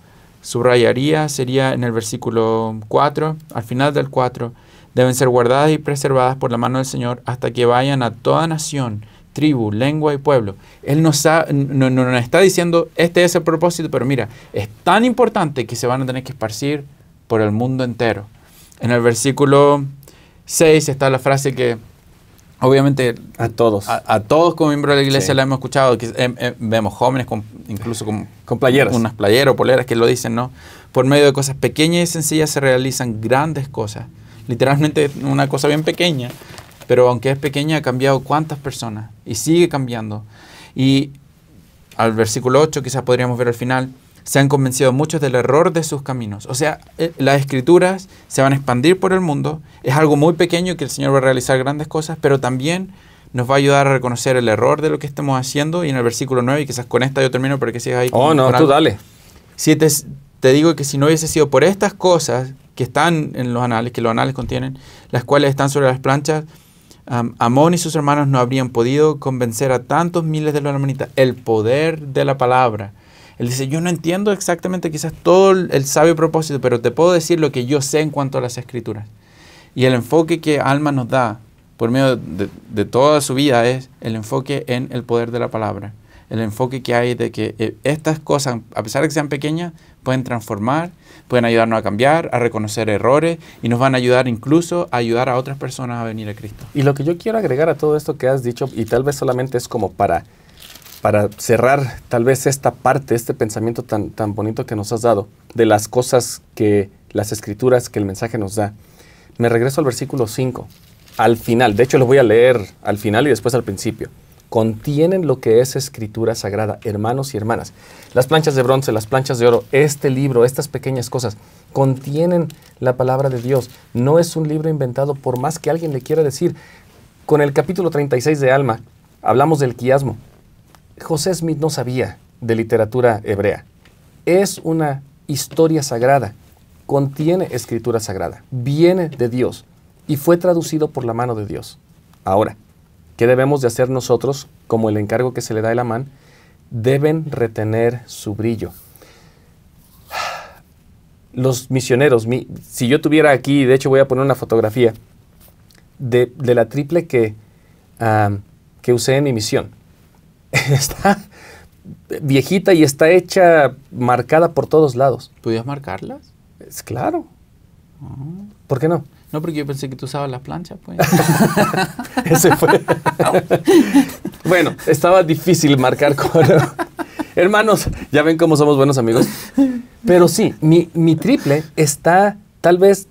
subrayaría sería en el versículo 4, al final del 4, deben ser guardadas y preservadas por la mano del Señor hasta que vayan a toda nación, tribu, lengua y pueblo. Él nos, no, está diciendo, este es el propósito, pero mira, es tan importante que se van a tener que esparcir por el mundo entero. En el versículo 6 está la frase que Obviamente. A todos. A, todos como miembros de la iglesia la hemos escuchado. Que, em, em, vemos jóvenes, con, incluso con, playeras. Unas playeras o poleras que lo dicen, ¿no? Por medio de cosas pequeñas y sencillas se realizan grandes cosas literalmente una cosa bien pequeña, pero aunque es pequeña ha cambiado cuántas personas y sigue cambiando. Y al versículo 8 quizás podríamos ver al final, se han convencido muchos del error de sus caminos. O sea, eh, las escrituras se van a expandir por el mundo, es algo muy pequeño que el Señor va a realizar grandes cosas, pero también nos va a ayudar a reconocer el error de lo que estamos haciendo. Y en el versículo 9, y quizás con esta yo termino para que sigas ahí. Oh, no, tú dale. Si te, te digo que si no hubiese sido por estas cosas, que están en los anales, que los anales contienen, las cuales están sobre las planchas, Amón y sus hermanos no habrían podido convencer a tantos miles de los hermanitas. El poder de la palabra. Él dice, yo no entiendo exactamente quizás todo el sabio propósito, pero te puedo decir lo que yo sé en cuanto a las escrituras. Y el enfoque que Alma nos da por medio de toda su vida es el enfoque en el poder de la palabra el enfoque que hay de que eh, estas cosas, a pesar de que sean pequeñas, pueden transformar, pueden ayudarnos a cambiar, a reconocer errores y nos van a ayudar incluso a ayudar a otras personas a venir a Cristo. Y lo que yo quiero agregar a todo esto que has dicho, y tal vez solamente es como para, para cerrar tal vez esta parte, este pensamiento tan, tan bonito que nos has dado, de las cosas que las escrituras, que el mensaje nos da. Me regreso al versículo 5, al final, de hecho lo voy a leer al final y después al principio contienen lo que es escritura sagrada, hermanos y hermanas. Las planchas de bronce, las planchas de oro, este libro, estas pequeñas cosas, contienen la palabra de Dios. No es un libro inventado por más que alguien le quiera decir. Con el capítulo 36 de Alma, hablamos del quiasmo. José Smith no sabía de literatura hebrea. Es una historia sagrada, contiene escritura sagrada, viene de Dios y fue traducido por la mano de Dios. Ahora, ¿Qué debemos de hacer nosotros, como el encargo que se le da la amán? Deben retener su brillo. Los misioneros, si yo tuviera aquí, de hecho voy a poner una fotografía de, la triple que, que usé en mi misión. está viejita y está hecha marcada por todos lados. ¿Pudieras marcarlas? Es claro. Ah. ¿Por qué no? No, porque yo pensé que tú usabas la plancha. pues. Ese fue. bueno, estaba difícil marcar con... Hermanos, ya ven cómo somos buenos amigos. Pero sí, mi, triple está tal vez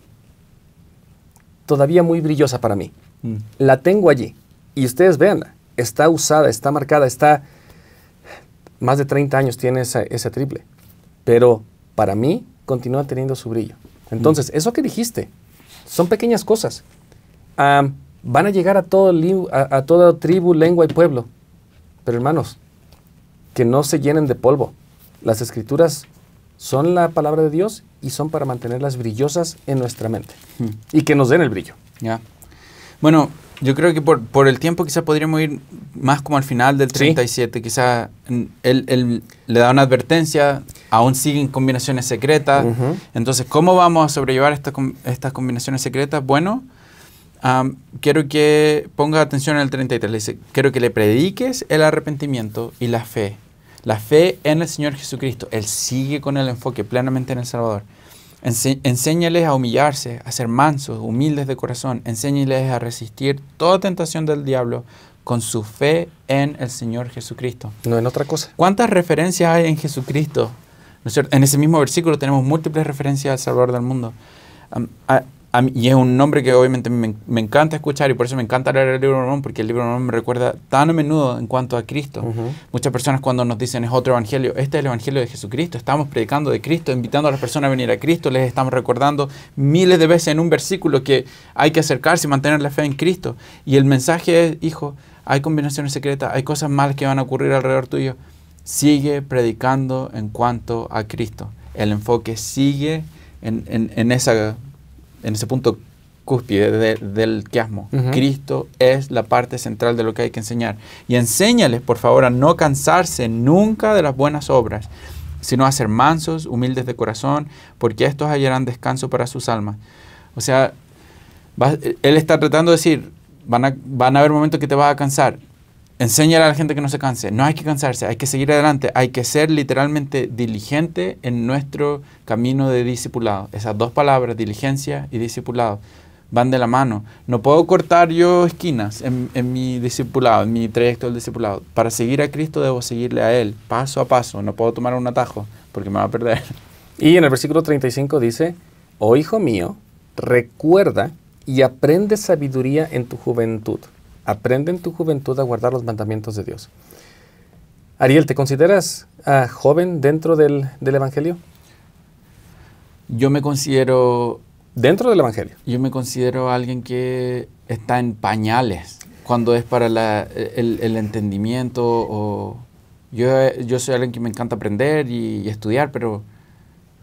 todavía muy brillosa para mí. Mm. La tengo allí. Y ustedes véanla. Está usada, está marcada, está... Más de 30 años tiene esa, ese triple. Pero para mí continúa teniendo su brillo. Entonces, mm. eso que dijiste, son pequeñas cosas. van a llegar a, todo toda tribu, lengua y pueblo. Pero hermanos, que no se llenen de polvo. Las escrituras son la palabra de Dios y son para mantenerlas brillosas en nuestra mente. Hmm. Y que nos den el brillo. Ya. Bueno, yo creo que por, el tiempo quizás podríamos ir más como al final del 37. quizá Quizás él, le da una advertencia, aún siguen combinaciones secretas. Entonces, ¿cómo vamos a sobrellevar estas combinaciones secretas? Bueno, quiero que ponga atención en el 33. Le dice, quiero que le prediques el arrepentimiento y la fe. La fe en el Señor Jesucristo. Él sigue con el enfoque plenamente en el Salvador. Ense enséñales a humillarse, a ser mansos, humildes de corazón. Enséñales a resistir toda tentación del diablo con su fe en el Señor Jesucristo. No en otra cosa. ¿Cuántas referencias hay en Jesucristo? ¿No en ese mismo versículo tenemos múltiples referencias al Salvador del mundo y es un nombre que obviamente me, encanta escuchar y por eso me encanta leer el libro de porque el libro de me recuerda tan a menudo en cuanto a Cristo. Muchas personas cuando nos dicen es otro evangelio, este es el evangelio de Jesucristo, estamos predicando de Cristo, invitando a las personas a venir a Cristo, les estamos recordando miles de veces en un versículo que hay que acercarse y mantener la fe en Cristo. Y el mensaje es, hijo, hay combinaciones secretas, hay cosas malas que van a ocurrir alrededor tuyo. Sigue predicando en cuanto a Cristo. El enfoque sigue en, en, en esa en ese punto cúspide del quiasmo. Cristo es la parte central de lo que hay que enseñar. Y enséñales, por favor, a no cansarse nunca de las buenas obras, sino a ser mansos, humildes de corazón, porque estos hallarán descanso para sus almas. O sea, él está tratando de decir, van a, van a haber momentos que te vas a cansar, Enséñale a la gente que no se canse. No hay que cansarse, hay que seguir adelante, hay que ser literalmente diligente en nuestro camino de discipulado. Esas dos palabras, diligencia y discipulado, van de la mano. No puedo cortar yo esquinas en, en mi discipulado, en mi trayecto del discipulado. Para seguir a Cristo debo seguirle a Él, paso a paso. No puedo tomar un atajo porque me va a perder. Y en el versículo 35 dice, oh hijo mío, recuerda y aprende sabiduría en tu juventud. Aprende en tu juventud a guardar los mandamientos de Dios. Ariel, ¿te consideras joven dentro del, Evangelio? Yo me considero... Dentro del Evangelio. Yo me considero alguien que está en pañales cuando es para la, el, entendimiento o... Yo, yo, soy alguien que me encanta aprender y, estudiar, pero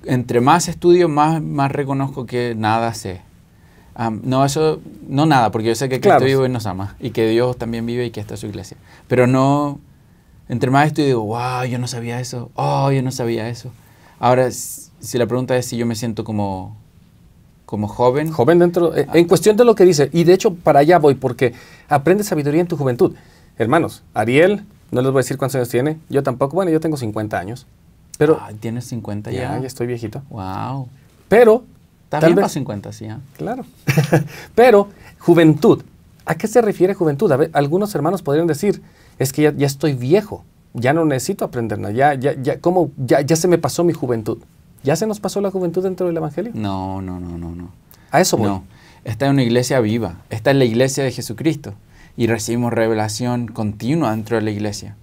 entre más estudio, más, más reconozco que nada sé. Ah, no, eso, no nada, porque yo sé que Cristo vive y nos ama, y que Dios también vive y que está su iglesia. Pero no, entre más estoy, digo, wow, yo no sabía eso, oh, yo no sabía eso. Ahora, si la pregunta es si yo me siento como, como joven. Joven dentro, eh, ah. en cuestión de lo que dice, y de hecho para allá voy, porque aprende sabiduría en tu juventud. Hermanos, Ariel, no les voy a decir cuántos años tiene, yo tampoco, bueno, yo tengo 50 años. Pero, ¿Tienes 50 años Ya, ya estoy viejito. Wow. Pero también para 50, sí. ¿eh? Claro. Pero juventud, ¿a qué se refiere juventud? A algunos hermanos podrían decir, es que ya, estoy viejo, ya no necesito aprender nada, ya, ya, ya, ¿cómo? Ya, se me pasó mi juventud. ¿Ya se nos pasó la juventud dentro del Evangelio? No, no, no, no, no. A eso voy. No, Está es una iglesia viva, está en la iglesia de Jesucristo y recibimos revelación continua dentro de la iglesia.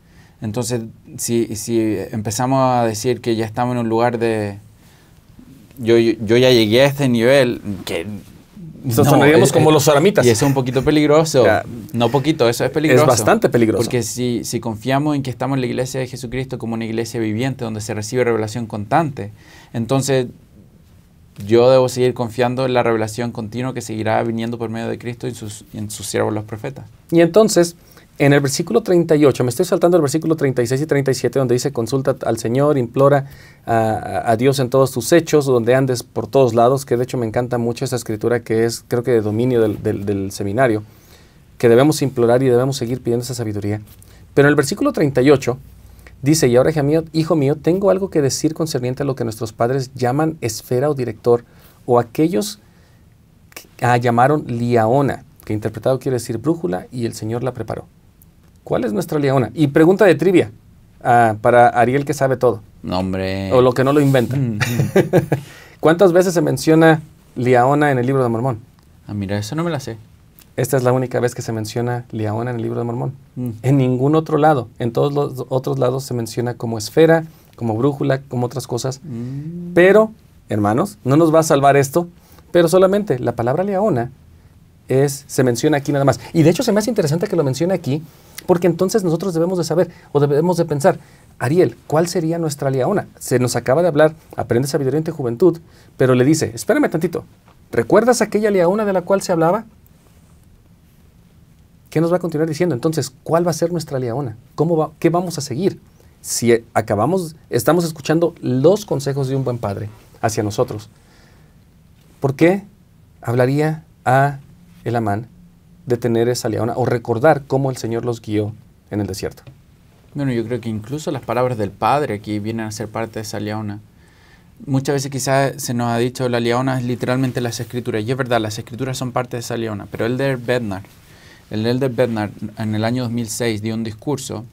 Entonces, si, si empezamos a decir que ya estamos en un lugar de, yo, ya llegué a este nivel que nos como los aramitas. Y eso es un poquito peligroso. No poquito, eso es peligroso. Es bastante peligroso. Porque si, confiamos en que estamos en la iglesia de Jesucristo como una iglesia viviente donde se recibe revelación constante, entonces yo debo seguir confiando en la revelación continua que seguirá viniendo por medio de Cristo y sus, y en sus siervos los profetas. Y entonces, en el versículo 38, me estoy saltando el versículo 36 y 37, donde dice, consulta al Señor, implora a, Dios en todos tus hechos, donde andes por todos lados, que de hecho me encanta mucho esa escritura que es, creo que, de dominio del, seminario, que debemos implorar y debemos seguir pidiendo esa sabiduría. Pero en el versículo 38 dice, y ahora, hijo mío, tengo algo que decir concerniente a lo que nuestros padres llaman esfera o director, o aquellos que ah, llamaron liaona, que interpretado quiere decir brújula, y el Señor la preparó. ¿Cuál es nuestra liaona? Y pregunta de trivia ah, para Ariel que sabe todo. No, hombre. O lo que no lo inventa. Mm, mm. ¿Cuántas veces se menciona Liaona en el libro de Mormón? Ah, mira, eso no me la sé. Esta es la única vez que se menciona Liaona en el libro de Mormón. Mm. En ningún otro lado. En todos los otros lados se menciona como esfera, como brújula, como otras cosas. Pero, hermanos, no nos va a salvar esto. Pero solamente la palabra Liaona se menciona aquí nada más. Y de hecho se me hace interesante que lo mencione aquí, porque entonces nosotros debemos de saber o debemos de pensar, Ariel, ¿cuál sería nuestra leona? Se nos acaba de hablar, aprende sabiduría en juventud, pero le dice, espérame tantito, ¿recuerdas aquella leona de la cual se hablaba? ¿Qué nos va a continuar diciendo? Entonces, ¿cuál va a ser nuestra leona? ¿Cómo ¿Qué vamos a seguir? Si acabamos, estamos escuchando los consejos de un buen padre hacia nosotros. ¿Por qué hablaría a el Amán de tener esa leona o recordar cómo el Señor los guió en el desierto. Bueno, yo creo que incluso las palabras del Padre aquí vienen a ser parte de esa leona. Muchas veces quizás se nos ha dicho la leona es literalmente las escrituras, y es verdad, las escrituras son parte de esa leona, pero Elder Bednar, el Elder Bednar en el año 2006 dio un discurso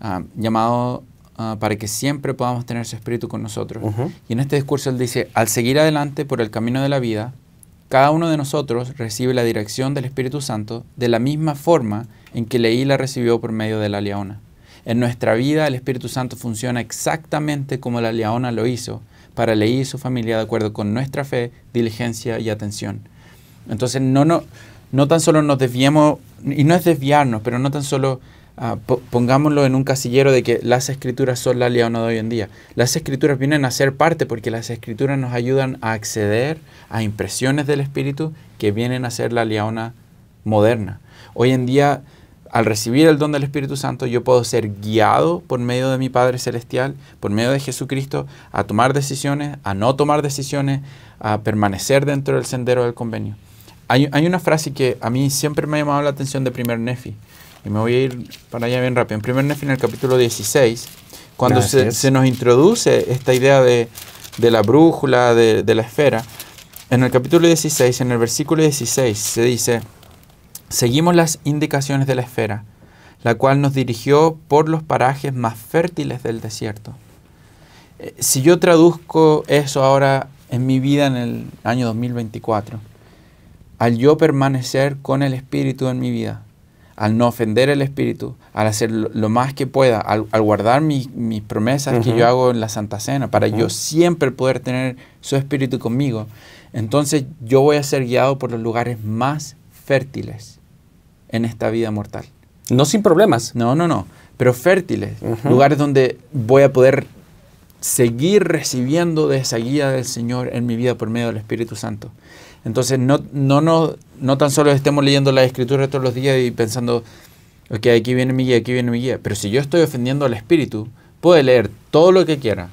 ah, llamado ah, para que siempre podamos tener su espíritu con nosotros. Y en este discurso él dice, al seguir adelante por el camino de la vida, cada uno de nosotros recibe la dirección del Espíritu Santo de la misma forma en que Leí la recibió por medio de la leona. En nuestra vida el Espíritu Santo funciona exactamente como la leona lo hizo para Leí y su familia de acuerdo con nuestra fe, diligencia y atención. Entonces no, no, no tan solo nos desviemos, y no es desviarnos, pero no tan solo Ah, pongámoslo en un casillero de que las escrituras son la leona de hoy en día. Las escrituras vienen a ser parte porque las escrituras nos ayudan a acceder a impresiones del Espíritu que vienen a ser la leona moderna. Hoy en día, al recibir el don del Espíritu Santo, yo puedo ser guiado por medio de mi Padre Celestial, por medio de Jesucristo, a tomar decisiones, a no tomar decisiones, a permanecer dentro del sendero del convenio. Hay, hay una frase que a mí siempre me ha llamado la atención de Primer Nefi y me voy a ir para allá bien rápido. En primer Nefi, en el capítulo 16, cuando se, se, nos introduce esta idea de, de la brújula, de, de, la esfera, en el capítulo 16, en el versículo 16, se dice, seguimos las indicaciones de la esfera, la cual nos dirigió por los parajes más fértiles del desierto. Eh, si yo traduzco eso ahora en mi vida en el año 2024, al yo permanecer con el Espíritu en mi vida, al no ofender el Espíritu, al hacer lo más que pueda, al, guardar mis, promesas que yo hago en la Santa Cena, para yo siempre poder tener su Espíritu conmigo, entonces yo voy a ser guiado por los lugares más fértiles en esta vida mortal. No sin problemas. No, no, no, pero fértiles, lugares donde voy a poder seguir recibiendo de esa guía del Señor en mi vida por medio del Espíritu Santo. Entonces, no, no, no, tan solo estemos leyendo la escritura todos los días y pensando, ok, aquí viene mi guía, aquí viene mi guía. Pero si yo estoy ofendiendo al Espíritu, puede leer todo lo que quiera,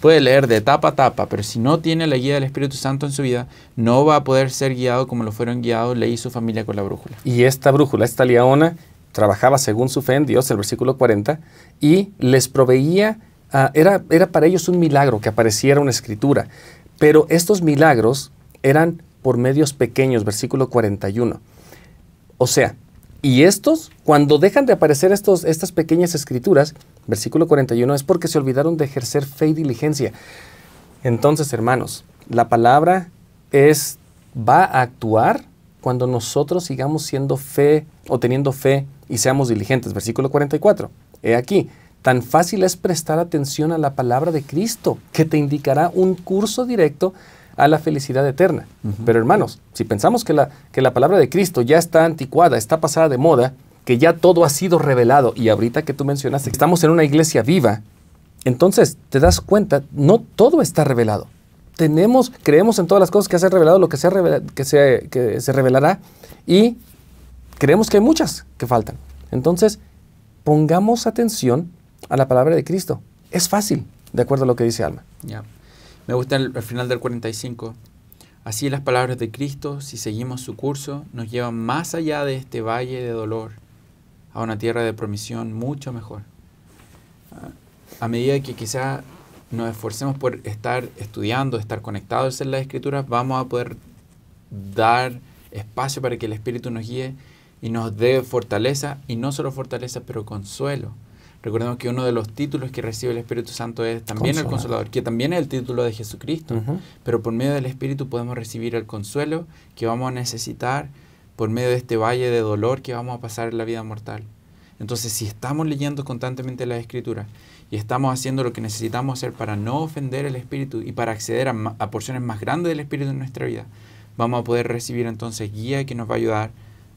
puede leer de etapa a tapa, pero si no tiene la guía del Espíritu Santo en su vida, no va a poder ser guiado como lo fueron guiados Leí su familia con la brújula. Y esta brújula, esta leona, trabajaba según su fe en Dios, el versículo 40, y les proveía, ah, era, era para ellos un milagro que apareciera una escritura, pero estos milagros eran por medios pequeños, versículo 41. O sea, y estos, cuando dejan de aparecer estos, estas pequeñas escrituras, versículo 41, es porque se olvidaron de ejercer fe y diligencia. Entonces, hermanos, la palabra es, va a actuar cuando nosotros sigamos siendo fe o teniendo fe y seamos diligentes. Versículo 44. He aquí, tan fácil es prestar atención a la palabra de Cristo que te indicará un curso directo a la felicidad eterna. Pero hermanos, si pensamos que la, que la palabra de Cristo ya está anticuada, está pasada de moda, que ya todo ha sido revelado, y ahorita que tú mencionaste que estamos en una iglesia viva, entonces te das cuenta, no todo está revelado. Tenemos, creemos en todas las cosas que se ha revelado, lo que se, que se, que se revelará, y creemos que hay muchas que faltan. Entonces, pongamos atención a la palabra de Cristo. Es fácil, de acuerdo a lo que dice Alma. Ya. Me gusta el, final del 45. Así las palabras de Cristo, si seguimos su curso, nos llevan más allá de este valle de dolor a una tierra de promisión mucho mejor. A medida que quizá nos esforcemos por estar estudiando, estar conectados en las escrituras, vamos a poder dar espacio para que el Espíritu nos guíe y nos dé fortaleza, y no solo fortaleza, pero consuelo. Recordemos que uno de los títulos que recibe el Espíritu Santo es también el Consolador, que también es el título de Jesucristo. Pero por medio del Espíritu podemos recibir el consuelo que vamos a necesitar por medio de este valle de dolor que vamos a pasar en la vida mortal. Entonces, si estamos leyendo constantemente las Escrituras y estamos haciendo lo que necesitamos hacer para no ofender el Espíritu y para acceder a porciones más grandes del Espíritu en nuestra vida, vamos a poder recibir entonces guía que nos va a ayudar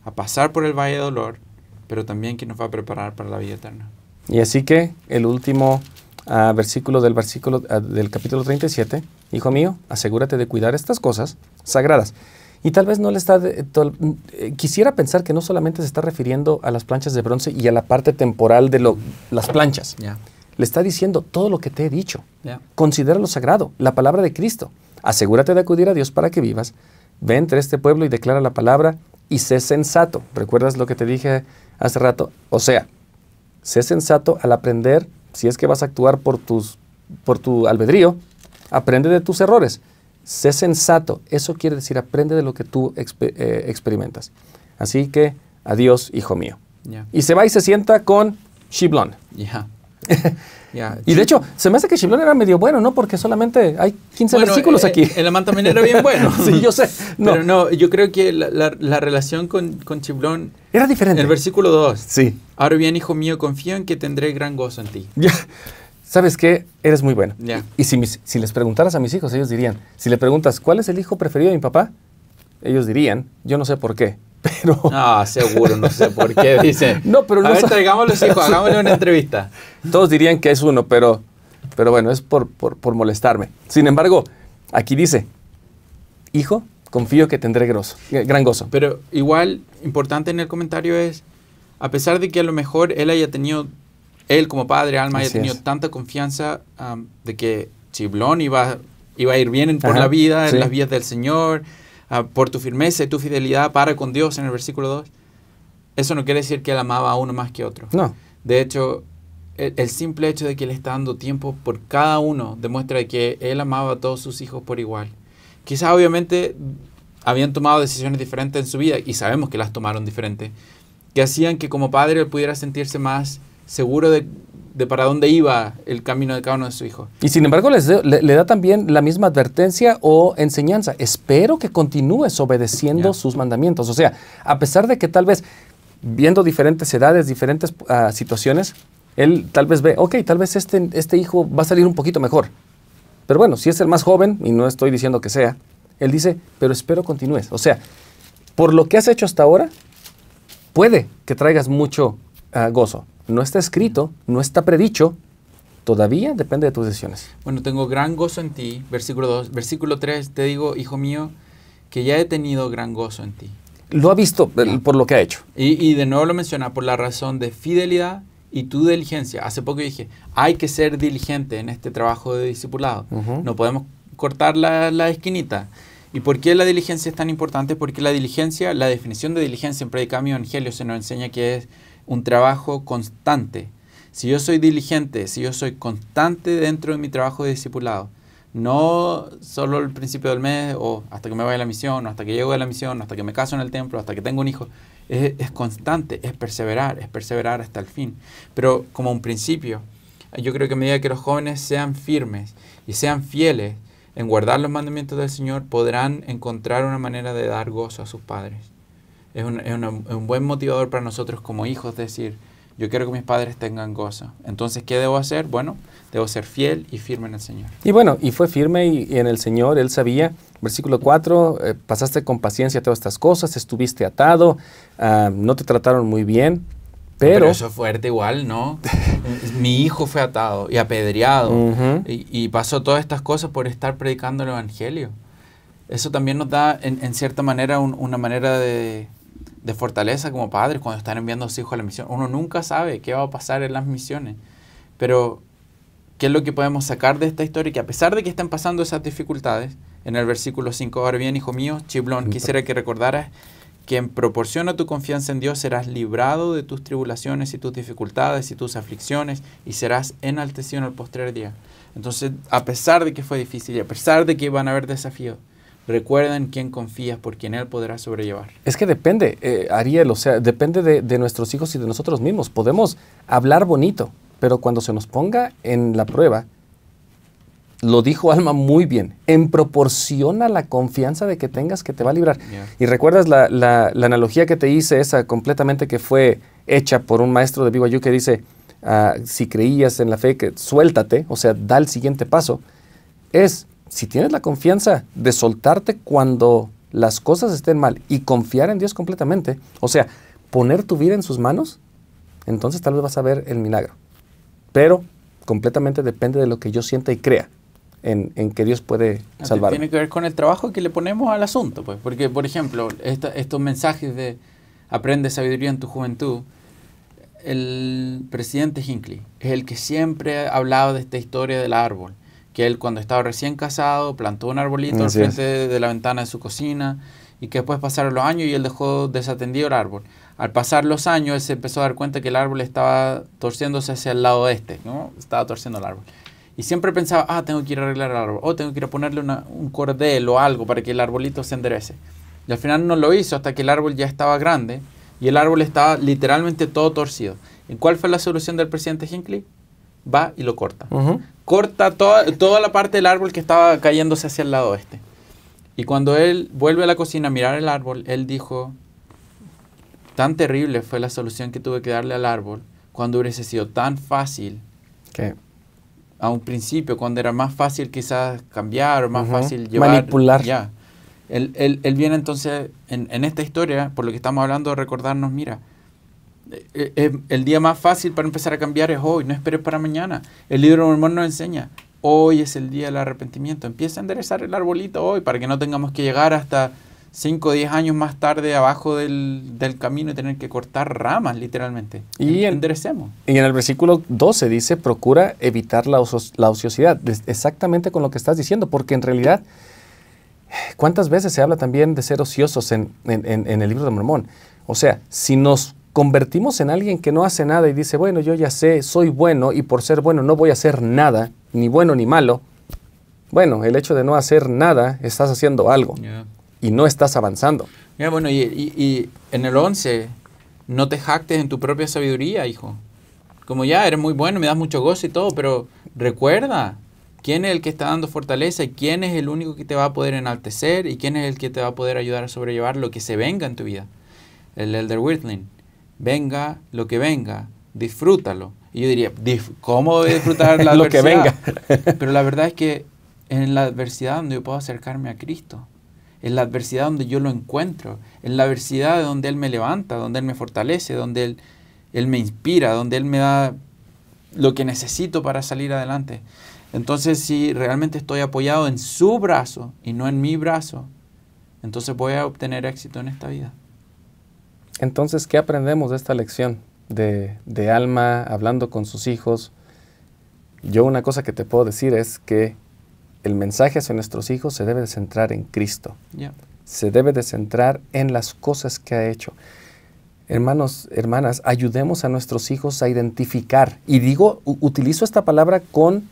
a pasar por el valle de dolor, pero también que nos va a preparar para la vida eterna. Y así que el último ah, versículo del versículo ah, del capítulo 37, hijo mío, asegúrate de cuidar estas cosas sagradas. Y tal vez no le está eh, quisiera pensar que no solamente se está refiriendo a las planchas de bronce y a la parte temporal de las planchas. Le está diciendo todo lo que te he dicho. Considera lo sagrado, la palabra de Cristo. Asegúrate de acudir a Dios para que vivas. Ve entre este pueblo y declara la palabra y sé sensato. ¿Recuerdas lo que te dije hace rato? O sea, sé sensato al aprender, si es que vas a actuar por, tus, por tu albedrío, aprende de tus errores. Sé sensato, eso quiere decir aprende de lo que tú eh, experimentas. Así que adiós, hijo mío. Y se va y se sienta con Shiblon. y de hecho, se me hace que Shiblon era medio bueno, ¿no? Porque solamente hay 15 versículos eh, aquí. Eh, el amante también era bien bueno. sí, yo sé. No. Pero no, yo creo que la, relación con, con Shiblon... Era diferente. El versículo 2. Sí Ahora bien, hijo mío, confío en que tendré gran gozo en ti. Ya. ¿Sabes qué? Eres muy bueno. Y, si, les preguntaras a mis hijos, ellos dirían, si le preguntas, ¿cuál es el hijo preferido de mi papá? Ellos dirían, yo no sé por qué, pero... Ah, seguro, no sé por qué, dicen. no, pero no... A ver, traigamos los hijos, hagámosle una entrevista. Todos dirían que es uno, pero, pero bueno, es por, por, molestarme. Sin embargo, aquí dice, hijo, confío que tendré eh, gran gozo. Pero igual, importante en el comentario es a pesar de que a lo mejor él haya tenido, él como padre, Alma, haya tenido tanta confianza de que Chiblón iba, iba a ir bien por la vida, en las vías del Señor, ah, por tu firmeza y tu fidelidad para con Dios en el versículo 2. Eso no quiere decir que él amaba a uno más que a otro. No. De hecho, el, el, simple hecho de que él está dando tiempo por cada uno demuestra que él amaba a todos sus hijos por igual. Quizás obviamente habían tomado decisiones diferentes en su vida y sabemos que las tomaron diferentes que hacían que como padre él pudiera sentirse más seguro de, para dónde iba el camino de cada uno de su hijo. Y sin embargo, le, da también la misma advertencia o enseñanza. Espero que continúes obedeciendo sus mandamientos. O sea, a pesar de que tal vez viendo diferentes edades, diferentes ah, situaciones, él tal vez ve, ok, tal vez este, este hijo va a salir un poquito mejor. Pero bueno, si es el más joven, y no estoy diciendo que sea, él dice, pero espero continúes. O sea, por lo que has hecho hasta ahora, puede que traigas mucho ah, gozo. No está escrito, no está predicho, todavía depende de tus decisiones. Bueno, tengo gran gozo en ti, versículo 2. Versículo 3, te digo, hijo mío, que ya he tenido gran gozo en ti. Lo ha visto eh, por lo que ha hecho. Y, de nuevo lo menciona, por la razón de fidelidad y tu diligencia. Hace poco dije, hay que ser diligente en este trabajo de discipulado. No podemos cortar la, esquinita. ¿Y por qué la diligencia es tan importante? Porque la diligencia, la definición de diligencia en Predicamio Evangelio se nos enseña que es un trabajo constante. Si yo soy diligente, si yo soy constante dentro de mi trabajo de discipulado, no solo el principio del mes o hasta que me vaya a la misión, o hasta que llego de la misión, o hasta que me caso en el templo, hasta que tengo un hijo, es, es constante, es perseverar, es perseverar hasta el fin. Pero como un principio, yo creo que a medida que los jóvenes sean firmes y sean fieles en guardar los mandamientos del Señor, podrán encontrar una manera de dar gozo a sus padres. Es un, buen motivador para nosotros como hijos decir, yo quiero que mis padres tengan gozo. Entonces, ¿qué debo hacer? Bueno, debo ser fiel y firme en el Señor. Y bueno, y fue firme y, en el Señor, él sabía, versículo 4, eh, pasaste con paciencia todas estas cosas, estuviste atado, ah, no te trataron muy bien, pero, eso es fuerte igual, ¿no? Mi hijo fue atado y apedreado y, pasó todas estas cosas por estar predicando el Evangelio. Eso también nos da, en, cierta manera, una manera de, fortaleza como padres cuando están enviando a sus hijos a la misión. Uno nunca sabe qué va a pasar en las misiones. Pero, ¿qué es lo que podemos sacar de esta historia? Que a pesar de que estén pasando esas dificultades, en el versículo 5, ahora bien, hijo mío, Chiblón, quisiera que recordaras quien proporciona tu confianza en Dios serás librado de tus tribulaciones y tus dificultades y tus aflicciones y serás enaltecido en el postrer día. Entonces, a pesar de que fue difícil y a pesar de que van a haber desafíos, recuerden en quién confías, por en Él podrá sobrellevar. Es que depende, eh, Ariel, o sea, depende de nuestros hijos y de nosotros mismos. Podemos hablar bonito, pero cuando se nos ponga en la prueba, lo dijo Alma muy bien, en proporción a la confianza de que tengas que te va a librar. Y recuerdas la, analogía que te hice, esa completamente que fue hecha por un maestro de BYU que dice, ah, si creías en la fe, que suéltate, o sea, da el siguiente paso, es, si tienes la confianza de soltarte cuando las cosas estén mal y confiar en Dios completamente, o sea, poner tu vida en sus manos, entonces tal vez vas a ver el milagro. Pero completamente depende de lo que yo sienta y crea en, que Dios puede ah, salvar. Tiene que ver con el trabajo que le ponemos al asunto, pues, porque por ejemplo, estos mensajes de aprende sabiduría en tu juventud, el presidente Hinckley es el que siempre ha hablado de esta historia del árbol, que él cuando estaba recién casado plantó un arbolito al frente de, de la ventana de su cocina y que después pasaron los años y él dejó desatendido el árbol. Al pasar los años, él se empezó a dar cuenta que el árbol estaba torciéndose hacia el lado este, ¿no? Estaba torciendo el árbol. Y siempre pensaba, ah, tengo que ir a arreglar el árbol, o tengo que ir a ponerle un cordel o algo para que el arbolito se enderece. Y al final no lo hizo hasta que el árbol ya estaba grande y el árbol estaba literalmente todo torcido. ¿Y cuál fue la solución del presidente Hinckley? Va y lo corta. Corta toda, toda la parte del árbol que estaba cayéndose hacia el lado este. Y cuando él vuelve a la cocina a mirar el árbol, él dijo, tan terrible fue la solución que tuve que darle al árbol cuando hubiese sido tan fácil. que a un principio, cuando era más fácil quizás cambiar o más fácil llevar. Manipular. Ya. Él, él, viene entonces, en, esta historia, por lo que estamos hablando, recordarnos, mira, e, e, el día más fácil para empezar a cambiar es hoy, no esperes para mañana. El libro de Mormón nos enseña, hoy es el día del arrepentimiento, empieza a enderezar el arbolito hoy para que no tengamos que llegar hasta Cinco, o 10 años más tarde abajo del, camino y tener que cortar ramas literalmente. Y enderecemos. Y en el versículo 12 dice, procura evitar la, la ociosidad, exactamente con lo que estás diciendo, porque en realidad, ¿cuántas veces se habla también de ser ociosos en, el libro de Mormón? O sea, si nos convertimos en alguien que no hace nada y dice, bueno, yo ya sé, soy bueno y por ser bueno no voy a hacer nada, ni bueno ni malo, bueno, el hecho de no hacer nada, estás haciendo algo y no estás avanzando. Mira, bueno, y, en el 11, no te jactes en tu propia sabiduría, hijo. Como ya, eres muy bueno, me das mucho gozo y todo, pero recuerda quién es el que está dando fortaleza y quién es el único que te va a poder enaltecer y quién es el que te va a poder ayudar a sobrellevar lo que se venga en tu vida. El Elder Whitling, venga lo que venga, disfrútalo. Y yo diría, ¿cómo disfrutar la adversidad? lo que venga. Pero la verdad es que en la adversidad donde yo puedo acercarme a Cristo en la adversidad donde yo lo encuentro, en la adversidad donde Él me levanta, donde Él me fortalece, donde Él, Él me inspira, donde Él me da lo que necesito para salir adelante. Entonces, si realmente estoy apoyado en su brazo y no en mi brazo, entonces voy a obtener éxito en esta vida. Entonces, ¿qué aprendemos de esta lección de, de alma hablando con sus hijos? Yo una cosa que te puedo decir es que el mensaje hacia nuestros hijos se debe de centrar en Cristo. Se debe de centrar en las cosas que ha hecho. Hermanos, hermanas, ayudemos a nuestros hijos a identificar, y digo, utilizo esta palabra con,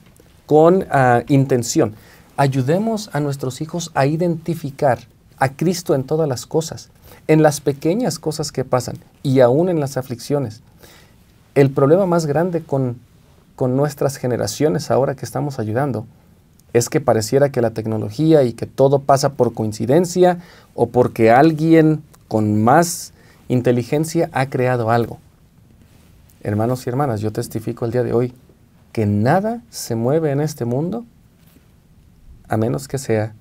con ah, intención, ayudemos a nuestros hijos a identificar a Cristo en todas las cosas, en las pequeñas cosas que pasan y aún en las aflicciones. El problema más grande con, con nuestras generaciones ahora que estamos ayudando es que pareciera que la tecnología y que todo pasa por coincidencia o porque alguien con más inteligencia ha creado algo. Hermanos y hermanas, yo testifico el día de hoy que nada se mueve en este mundo a menos que sea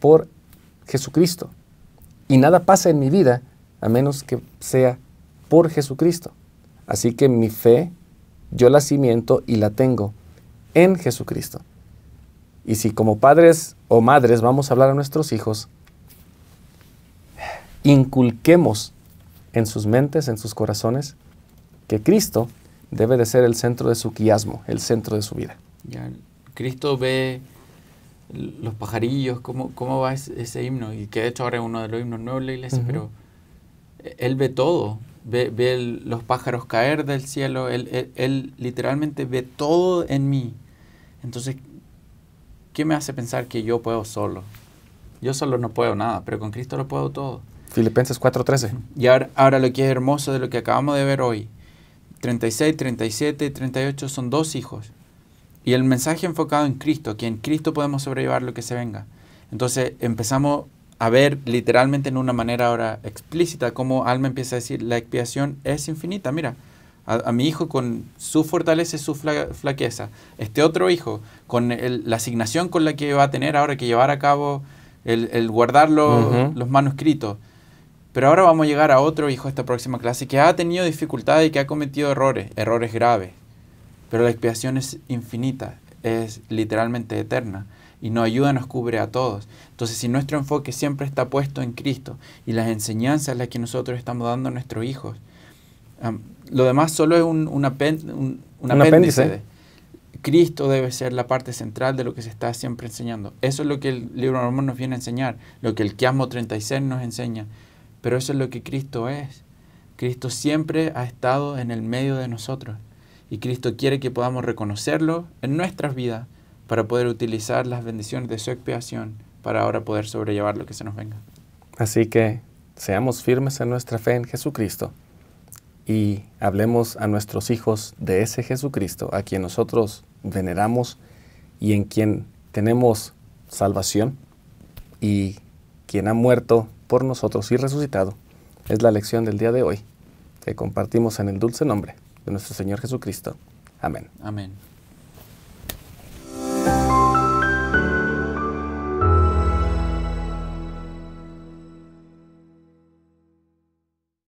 por Jesucristo. Y nada pasa en mi vida a menos que sea por Jesucristo. Así que mi fe, yo la cimiento y la tengo en Jesucristo. Y si como padres o madres vamos a hablar a nuestros hijos, inculquemos en sus mentes, en sus corazones, que Cristo debe de ser el centro de su quiasmo, el centro de su vida. Ya, Cristo ve los pajarillos, cómo, cómo va ese, himno, y que de hecho ahora es uno de los himnos nuevos de la iglesia, pero Él ve todo, ve, los pájaros caer del cielo, él, él, literalmente ve todo en mí. Entonces me hace pensar que yo puedo solo? Yo solo no puedo nada, pero con Cristo lo puedo todo. Filipenses 4:13. Y ahora, ahora lo que es hermoso de lo que acabamos de ver hoy, 36, 37 y 38 son dos hijos. Y el mensaje enfocado en Cristo, que en Cristo podemos sobrellevar lo que se venga. Entonces empezamos a ver literalmente en una manera ahora explícita cómo Alma empieza a decir, la expiación es infinita. Mira, a, mi hijo con su fortaleza y su flaqueza, este otro hijo con la asignación con la que va a tener ahora que llevar a cabo el, guardar los, manuscritos. Pero ahora vamos a llegar a otro hijo de esta próxima clase que ha tenido dificultades y que ha cometido errores, errores graves. Pero la expiación es infinita, es literalmente eterna y nos ayuda, nos cubre a todos. Entonces, si nuestro enfoque siempre está puesto en Cristo y las enseñanzas las que nosotros estamos dando a nuestros hijos, lo demás solo es un, un, apéndice. Cristo debe ser la parte central de lo que se está siempre enseñando. Eso es lo que el libro normal nos viene a enseñar, lo que el Quiasmo 36 nos enseña. Pero eso es lo que Cristo es. Cristo siempre ha estado en el medio de nosotros. Y Cristo quiere que podamos reconocerlo en nuestras vidas para poder utilizar las bendiciones de su expiación para ahora poder sobrellevar lo que se nos venga. Así que seamos firmes en nuestra fe en Jesucristo y hablemos a nuestros hijos de ese Jesucristo a quien nosotros veneramos y en quien tenemos salvación y quien ha muerto por nosotros y resucitado. Es la lección del día de hoy que compartimos en el dulce nombre de nuestro Señor Jesucristo. Amén. Amén.